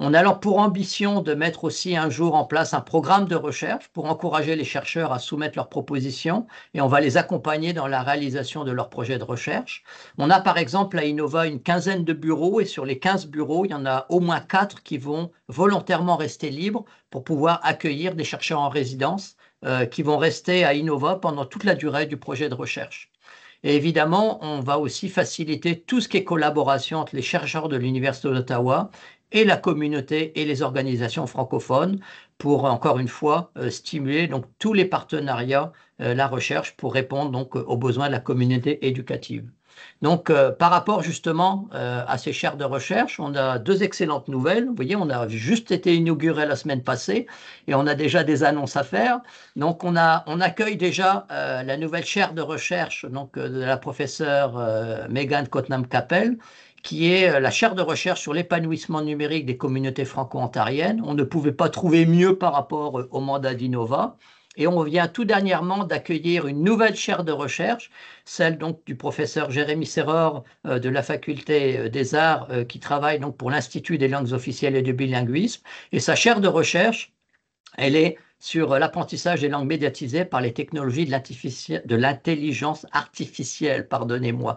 Speaker 2: On a alors pour ambition de mettre aussi un jour en place un programme de recherche pour encourager les chercheurs à soumettre leurs propositions et on va les accompagner dans la réalisation de leurs projets de recherche. On a par exemple à Innova une quinzaine de bureaux et sur les 15 bureaux, il y en a au moins quatre qui vont volontairement rester libres pour pouvoir accueillir des chercheurs en résidence euh, qui vont rester à Innova pendant toute la durée du projet de recherche. Et évidemment, on va aussi faciliter tout ce qui est collaboration entre les chercheurs de l'Université d'Ottawa et la communauté et les organisations francophones pour, encore une fois, euh, stimuler donc, tous les partenariats, euh, la recherche pour répondre donc, aux besoins de la communauté éducative. Donc, euh, par rapport justement euh, à ces chaires de recherche, on a deux excellentes nouvelles. Vous voyez, on a juste été inauguré la semaine passée et on a déjà des annonces à faire. Donc, on, accueille déjà euh, la nouvelle chaire de recherche donc, de la professeure Megan cottenham capel qui est la chaire de recherche sur l'épanouissement numérique des communautés franco-ontariennes. On ne pouvait pas trouver mieux par rapport au mandat d'Innova. Et on vient tout dernièrement d'accueillir une nouvelle chaire de recherche, celle donc du professeur Jérémy Serror euh, de la faculté euh, des arts euh, qui travaille donc pour l'Institut des langues officielles et du bilinguisme. Et sa chaire de recherche, elle est sur euh, l'apprentissage des langues médiatisées par les technologies de l'intelligence artificielle, pardonnez-moi.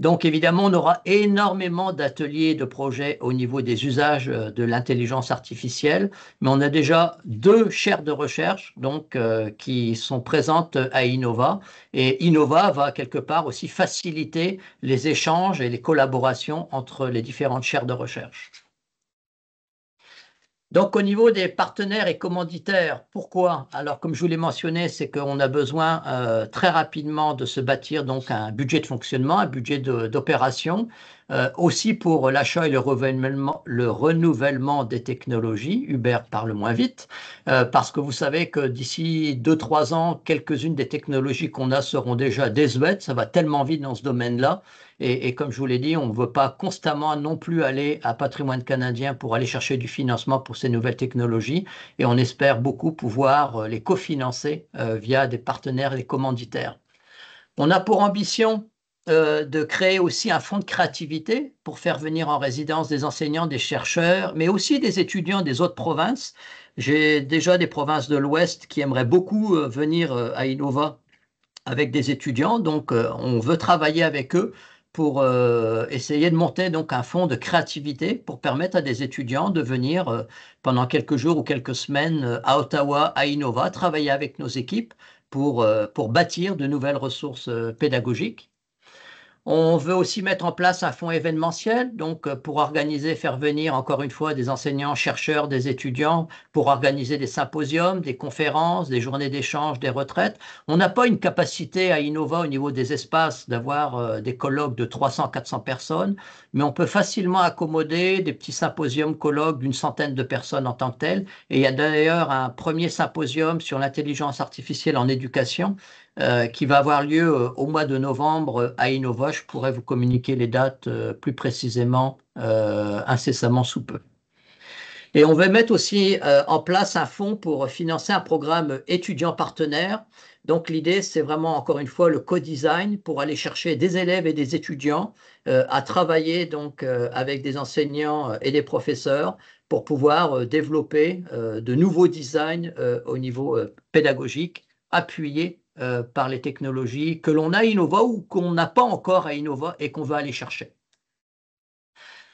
Speaker 2: Donc évidemment, on aura énormément d'ateliers, de projets au niveau des usages euh, de l'intelligence artificielle, mais on a déjà deux chaires de recherche donc, euh, qui sont présentes à Innova, et Innova va quelque part aussi faciliter les échanges et les collaborations entre les différentes chaires de recherche. Donc au niveau des partenaires et commanditaires, pourquoi Alors comme je vous l'ai mentionné, c'est qu'on a besoin euh, très rapidement de se bâtir donc un budget de fonctionnement, un budget d'opération euh, aussi pour l'achat et le renouvellement, le renouvellement, des technologies, Uber parle moins vite, euh, parce que vous savez que d'ici 2-3 ans, quelques-unes des technologies qu'on a seront déjà désuètes, ça va tellement vite dans ce domaine-là. Et, comme je vous l'ai dit, on ne veut pas constamment non plus aller à Patrimoine canadien pour aller chercher du financement pour ces nouvelles technologies, et on espère beaucoup pouvoir euh, les cofinancer via des partenaires, les commanditaires. On a pour ambition euh, de créer aussi un fonds de créativité pour faire venir en résidence des enseignants, des chercheurs, mais aussi des étudiants des autres provinces. J'ai déjà des provinces de l'Ouest qui aimeraient beaucoup euh, venir euh, à Innova avec des étudiants, donc on veut travailler avec eux pour essayer de monter donc un fonds de créativité pour permettre à des étudiants de venir pendant quelques jours ou quelques semaines à Ottawa, à Innova, travailler avec nos équipes pour bâtir de nouvelles ressources pédagogiques. On veut aussi mettre en place un fonds événementiel, donc euh, pour organiser, faire venir encore une fois des enseignants, chercheurs, des étudiants, pour organiser des symposiums, des conférences, des journées d'échange, des retraites. On n'a pas une capacité à Innova au niveau des espaces d'avoir euh, des colloques de 300-400 personnes, mais on peut facilement accommoder des petits symposiums colloques d'une centaine de personnes en tant que telles. Et il y a d'ailleurs un premier symposium sur l'intelligence artificielle en éducation euh, qui va avoir lieu euh, au mois de novembre euh, à Innova. Je pourrais vous communiquer les dates plus précisément incessamment sous peu. Et on va mettre aussi en place un fonds pour financer un programme étudiant partenaire. Donc l'idée, c'est vraiment encore une fois le co-design pour aller chercher des élèves et des étudiants à travailler donc avec des enseignants et des professeurs pour pouvoir développer de nouveaux designs au niveau pédagogique appuyés euh, par les technologies que l'on a innova ou qu'on n'a pas encore à innova et qu'on veut aller chercher.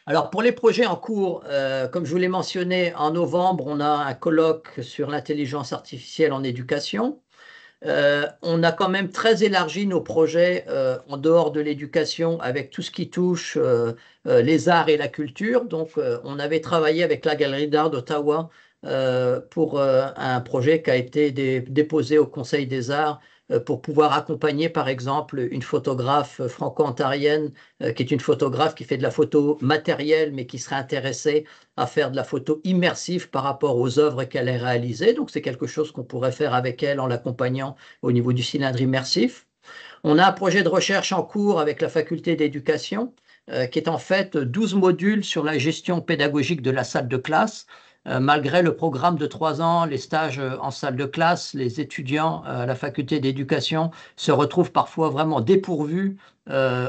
Speaker 2: Alors pour les projets en cours, euh, comme je vous l'ai mentionné, en novembre, on a un colloque sur l'intelligence artificielle en éducation. Euh, on a quand même très élargi nos projets en dehors de l'éducation avec tout ce qui touche les arts et la culture. Donc on avait travaillé avec la Galerie d'art d'Ottawa euh, pour euh, un projet qui a été déposé au Conseil des arts euh, pour pouvoir accompagner par exemple une photographe franco-ontarienne qui est une photographe qui fait de la photo matérielle mais qui serait intéressée à faire de la photo immersive par rapport aux œuvres qu'elle a réalisées. Donc c'est quelque chose qu'on pourrait faire avec elle en l'accompagnant au niveau du cylindre immersif. On a un projet de recherche en cours avec la faculté d'éducation qui est en fait 12 modules sur la gestion pédagogique de la salle de classe euh, malgré le programme de trois ans, les stages euh, en salle de classe, les étudiants euh, à la faculté d'éducation se retrouvent parfois vraiment dépourvus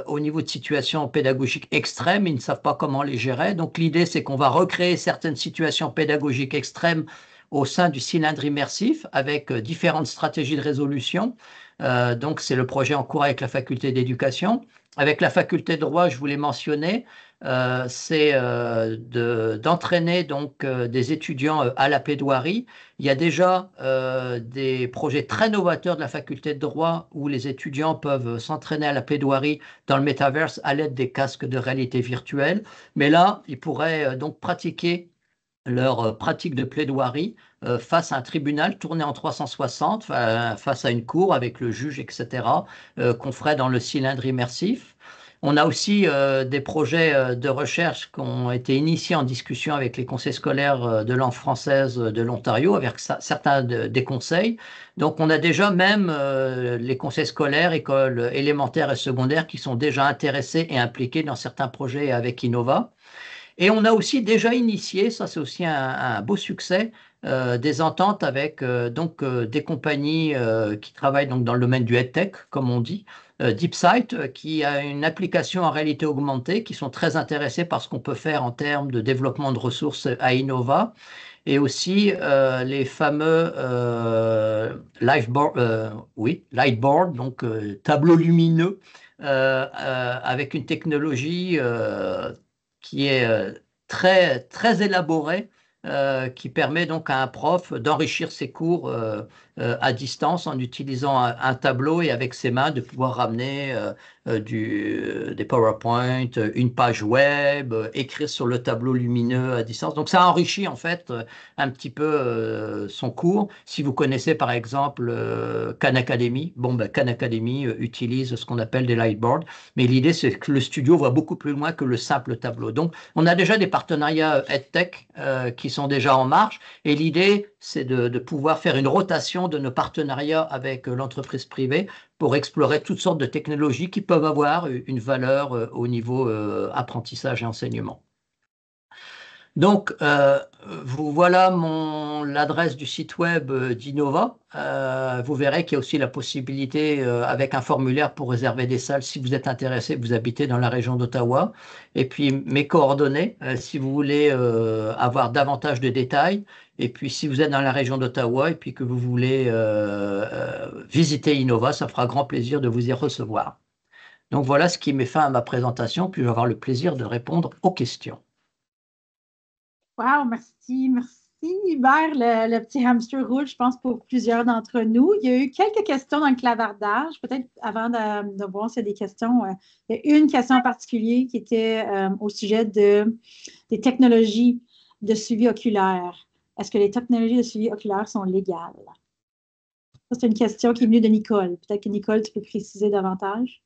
Speaker 2: au niveau de situations pédagogiques extrêmes. Ils ne savent pas comment les gérer. Donc l'idée, c'est qu'on va recréer certaines situations pédagogiques extrêmes au sein du cylindre immersif avec différentes stratégies de résolution. donc c'est le projet en cours avec la faculté d'éducation avec la faculté de droit, je vous l'ai mentionné, euh, c'est euh, d'entraîner donc euh, des étudiants à la plaidoirie. Il y a déjà des projets très novateurs de la faculté de droit où les étudiants peuvent s'entraîner à la plaidoirie dans le métaverse à l'aide des casques de réalité virtuelle. Mais là, ils pourraient donc pratiquer leur pratique de plaidoirie euh, face à un tribunal tourné en 360, face à une cour avec le juge, etc., euh, qu'on ferait dans le cylindre immersif. On a aussi euh, des projets de recherche qui ont été initiés en discussion avec les conseils scolaires de langue française de l'Ontario, avec certains des conseils. Donc on a déjà même les conseils scolaires, écoles élémentaires et secondaires qui sont déjà intéressés et impliqués dans certains projets avec Innova. Et on a aussi déjà initié, ça c'est aussi un, beau succès, euh, des ententes avec euh, donc euh, des compagnies qui travaillent donc dans le domaine du tech, comme on dit, DeepSight, qui a une application en réalité augmentée, qui sont très intéressés par ce qu'on peut faire en termes de développement de ressources à Innova, et aussi les fameux lightboard, oui, lightboard, donc tableau lumineux, avec une technologie qui est euh, très, très élaboré, euh, qui permet donc à un prof d'enrichir ses cours euh, euh, à distance en utilisant un, tableau et avec ses mains de pouvoir ramener euh, euh, du, des PowerPoint, une page web, écrire sur le tableau lumineux à distance. Donc ça enrichit en fait un petit peu son cours. Si vous connaissez par exemple Khan Academy, bon ben Khan Academy utilise ce qu'on appelle des lightboards, mais l'idée c'est que le studio va beaucoup plus loin que le simple tableau. Donc on a déjà des partenariats EdTech qui sont déjà en marche et l'idée c'est de, pouvoir faire une rotation de nos partenariats avec euh, l'entreprise privée pour explorer toutes sortes de technologies qui peuvent avoir une valeur euh, au niveau euh, apprentissage et enseignement. Donc, vous voilà mon l'adresse du site web d'Innova. vous verrez qu'il y a aussi la possibilité, avec un formulaire pour réserver des salles, si vous êtes intéressé, vous habitez dans la région d'Ottawa. Et puis, mes coordonnées, si vous voulez avoir davantage de détails. Et puis, si vous êtes dans la région d'Ottawa et puis que vous voulez euh, euh, visiter Innova, ça fera grand plaisir de vous y recevoir. Donc voilà ce qui met fin à ma présentation, puis je vais avoir le plaisir de répondre aux questions.
Speaker 1: Wow, merci, merci Hubert, le, petit hamster roule, je pense, pour plusieurs d'entre nous. Il y a eu quelques questions dans le clavardage. Peut-être avant de, voir s'il y a des questions, euh, il y a une question en particulier qui était au sujet des technologies de suivi oculaire. Est-ce que les technologies de suivi oculaire sont légales? c'est une question qui est venue de Nicole. Peut-être que Nicole, tu peux préciser davantage.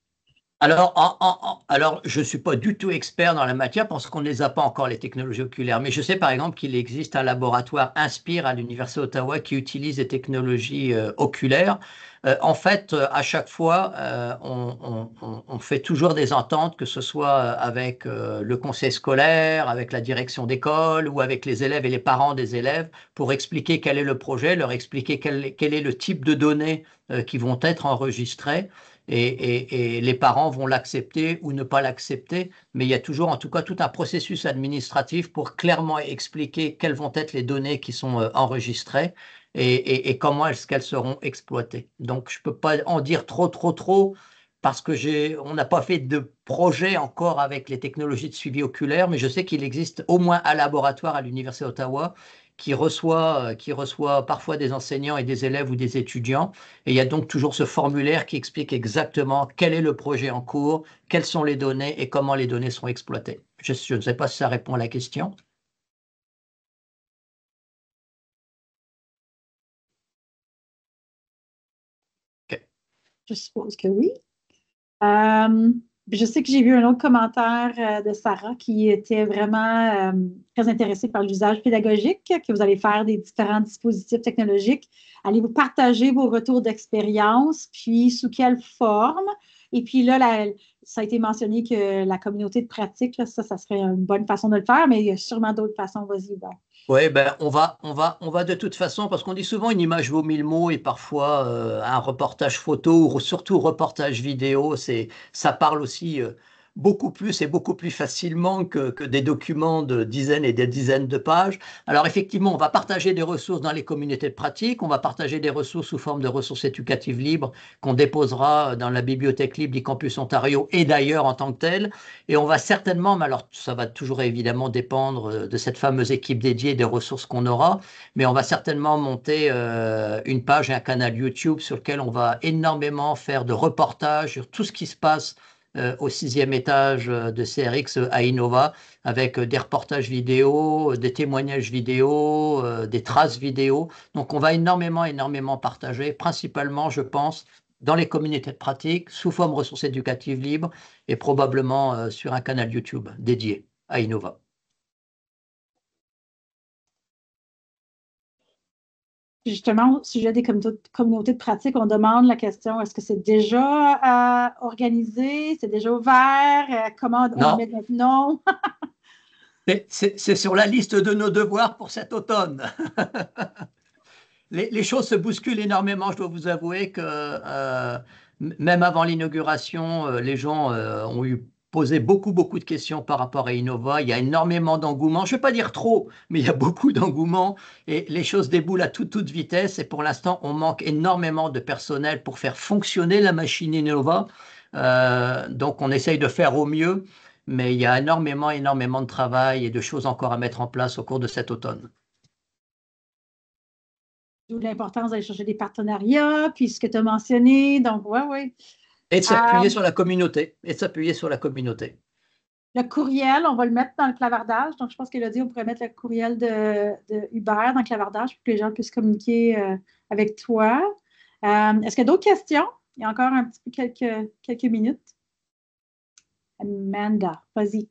Speaker 2: Alors, je ne suis pas du tout expert dans la matière parce qu'on ne les a pas encore, les technologies oculaires. Mais je sais par exemple qu'il existe un laboratoire Inspire à l'Université d'Ottawa qui utilise des technologies euh, oculaires. Euh, en fait, euh, à chaque fois, on, fait toujours des ententes, que ce soit avec le conseil scolaire, avec la direction d'école ou avec les élèves et les parents des élèves pour expliquer quel est le projet, leur expliquer quel est le type de données qui vont être enregistrées et, les parents vont l'accepter ou ne pas l'accepter, mais il y a toujours en tout cas tout un processus administratif pour clairement expliquer quelles vont être les données qui sont euh, enregistrées et, comment est-ce qu'elles seront exploitées. Donc je ne peux pas en dire trop, trop, trop, parce que n'a pas fait de projet encore avec les technologies de suivi oculaire, mais je sais qu'il existe au moins un laboratoire à l'Université d'Ottawa qui reçoit, euh, qui reçoit parfois des enseignants et des élèves ou des étudiants. Et il y a donc toujours ce formulaire qui explique exactement quel est le projet en cours, quelles sont les données et comment les données sont exploitées. Je, ne sais pas si ça répond à la question.
Speaker 1: Je suppose que oui. Euh, je sais que j'ai vu un autre commentaire euh, de Sarah qui était vraiment euh, très intéressée par l'usage pédagogique que vous allez faire des différents dispositifs technologiques. Allez-vous partager vos retours d'expérience, puis sous quelle forme? Et puis là, ça a été mentionné que la communauté de pratique, ça, ça serait une bonne façon de le faire, mais il y a sûrement d'autres façons. Vas-y,
Speaker 2: oui, ben, on, va, on, va, on va de toute façon, parce qu'on dit souvent une image vaut mille mots et parfois euh, un reportage photo ou surtout reportage vidéo, c'est, ça parle aussi euh, beaucoup plus et beaucoup plus facilement que, des documents de dizaines et des dizaines de pages. Alors effectivement, on va partager des ressources dans les communautés de pratique, on va partager des ressources sous forme de ressources éducatives libres qu'on déposera dans la bibliothèque libre du campus Ontario et d'ailleurs en tant que telle. Et on va certainement, mais alors ça va toujours évidemment dépendre euh, de cette fameuse équipe dédiée des ressources qu'on aura, mais on va certainement monter euh, une page et un canal YouTube sur lequel on va énormément faire de reportages sur tout ce qui se passe euh, au sixième étage euh, de CRX euh, à Innova avec des reportages vidéo, des témoignages vidéo, des traces vidéo. Donc on va énormément, énormément partager, principalement, je pense, dans les communautés de pratique, sous forme ressources éducatives libres et probablement sur un canal YouTube dédié à Innova.
Speaker 1: justement, au sujet des communautés de pratique, on demande la question est-ce que c'est déjà euh, organisé C'est déjà ouvert euh, Comment on met notre nom
Speaker 2: C'est sur la liste de nos devoirs pour cet automne. les, choses se bousculent énormément. Je dois vous avouer que euh, même avant l'inauguration, les gens ont eu poser beaucoup, beaucoup de questions par rapport à Innova. Il y a énormément d'engouement. Je ne vais pas dire trop, mais il y a beaucoup d'engouement et les choses déboulent à toute, toute vitesse. Et pour l'instant, on manque énormément de personnel pour faire fonctionner la machine Innova. Euh, donc, on essaye de faire au mieux, mais il y a énormément, énormément de travail et de choses encore à mettre en place au cours de cet automne.
Speaker 1: D'où l'importance d'aller chercher des partenariats, puis ce que tu as mentionné. Donc, ouais, oui.
Speaker 2: Et de s'appuyer euh, sur la communauté. Et de s'appuyer sur la communauté.
Speaker 1: Le courriel, on va le mettre dans le clavardage. Donc, je pense a dit, on pourrait mettre le courriel de, Hubert dans le clavardage pour que les gens puissent communiquer euh, avec toi. Euh, est-ce qu'il y a d'autres questions? Il y a encore un quelques, quelques minutes. Amanda, vas-y.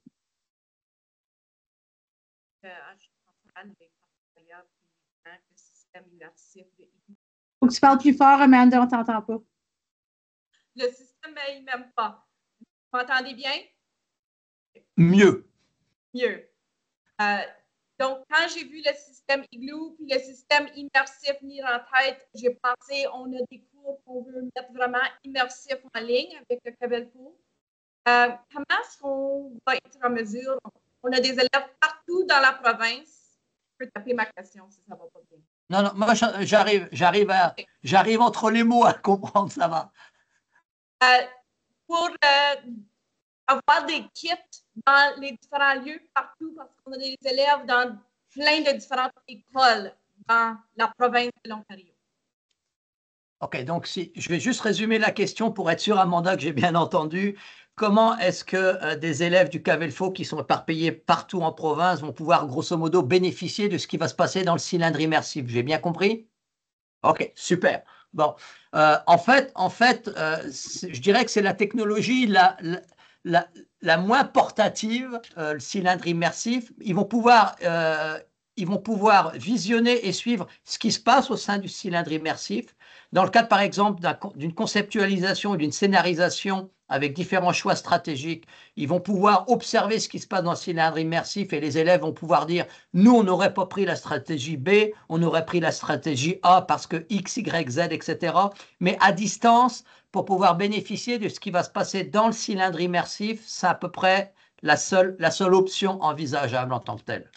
Speaker 1: Faut que tu parles plus fort, Amanda, on t'entend pas. Le système ne ben, m'aime pas. Vous m'entendez bien? Mieux. Mieux. Euh, donc, quand j'ai vu le système Igloo puis le système immersif venir en tête, j'ai pensé on a des cours qu'on veut mettre vraiment immersif en ligne avec le Cabelco. Euh, comment est-ce qu'on va être en mesure? On a des élèves partout dans la province. Je peux taper ma question si ça va pas bien.
Speaker 2: Non, non, moi j'arrive, j'arrive, j'arrive entre les mots à comprendre, ça va
Speaker 1: pour euh, avoir des kits dans les différents lieux partout parce qu'on a des élèves dans plein de différentes écoles dans la province de l'Ontario.
Speaker 2: OK, donc si je vais juste résumer la question pour être sûr, Amanda, que j'ai bien entendu. Comment est-ce que euh, des élèves du Cavelfo qui sont éparpillés partout en province vont pouvoir grosso modo bénéficier de ce qui va se passer dans le cylindre immersif J'ai bien compris OK, super. Bon, euh, en fait, en fait euh, je dirais que c'est la technologie la, la, la, moins portative, euh, le cylindre immersif. Ils vont pouvoir ils vont pouvoir visionner et suivre ce qui se passe au sein du cylindre immersif. Dans le cadre, par exemple, d'une conceptualisation conceptualisation, d'une scénarisation avec différents choix stratégiques, ils vont pouvoir observer ce qui se passe dans le cylindre immersif et les élèves vont pouvoir dire nous, on n'aurait pas pris la stratégie B, on aurait pris la stratégie A parce que X, Y, Z, etc. Mais à distance, pour pouvoir bénéficier de ce qui va se passer dans le cylindre immersif, c'est à peu près la seule, la seule option envisageable en tant que telle.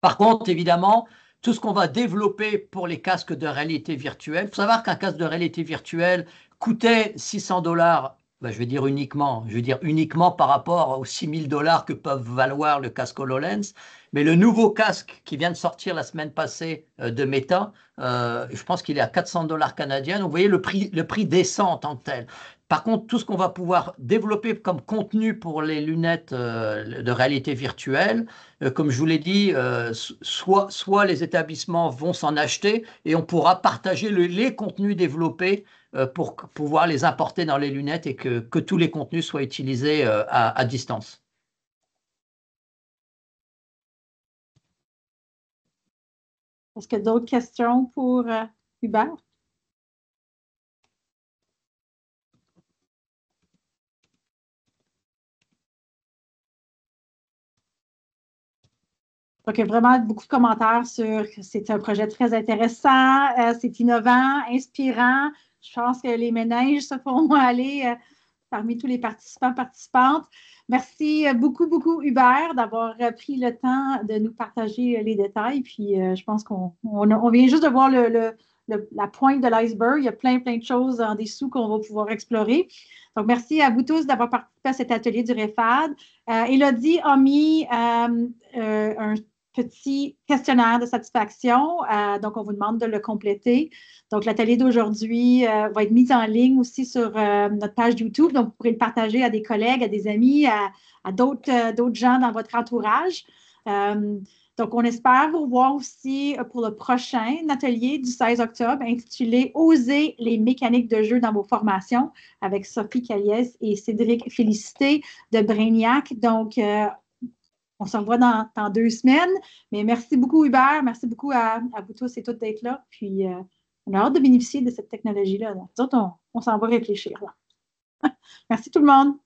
Speaker 2: Par contre, évidemment, tout ce qu'on va développer pour les casques de réalité virtuelle, il faut savoir qu'un casque de réalité virtuelle coûtait 600 dollars, ben, je vais dire uniquement, je veux dire uniquement par rapport aux 6000 dollars que peuvent valoir le casque HoloLens, mais le nouveau casque qui vient de sortir la semaine passée euh, de Meta, euh, je pense qu'il est à 400 dollars canadiens. Donc, vous voyez le prix, le prix descend en tant que tel. Par contre, tout ce qu'on va pouvoir développer comme contenu pour les lunettes euh, de réalité virtuelle, euh, comme je vous l'ai dit, euh, soit, soit, les établissements vont s'en acheter et on pourra partager les contenus développés pour pouvoir les importer dans les lunettes et que, tous les contenus soient utilisés à, distance.
Speaker 1: Est-ce qu'il y a d'autres questions pour Hubert? Donc, vraiment beaucoup de commentaires sur c'est un projet très intéressant, euh, c'est innovant, inspirant. Je pense que les ménages se font aller euh, parmi tous les participants, participantes. Merci euh, beaucoup, beaucoup, Hubert, d'avoir pris le temps de nous partager les détails. Puis, je pense qu'on vient juste de voir le, la pointe de l'iceberg. Il y a plein, plein de choses en dessous qu'on va pouvoir explorer. Donc, merci à vous tous d'avoir participé à cet atelier du REFAD. Elodie a mis un petit questionnaire de satisfaction. Euh, donc, on vous demande de le compléter. Donc, l'atelier d'aujourd'hui euh, va être mis en ligne aussi sur euh, notre page YouTube. Donc, vous pourrez le partager à des collègues, à des amis, à, d'autres, d'autres gens dans votre entourage. donc, on espère vous voir aussi pour le prochain atelier du 16 octobre intitulé Oser les mécaniques de jeu dans vos formations avec Sophie Caliès et Cédric Félicité de Brainiac. Donc, on se revoit dans, deux semaines. Mais merci beaucoup, Hubert. Merci beaucoup à, vous tous et toutes d'être là. Puis, euh, on a hâte de bénéficier de cette technologie-là. Nous on, s'en va réfléchir. merci tout le monde.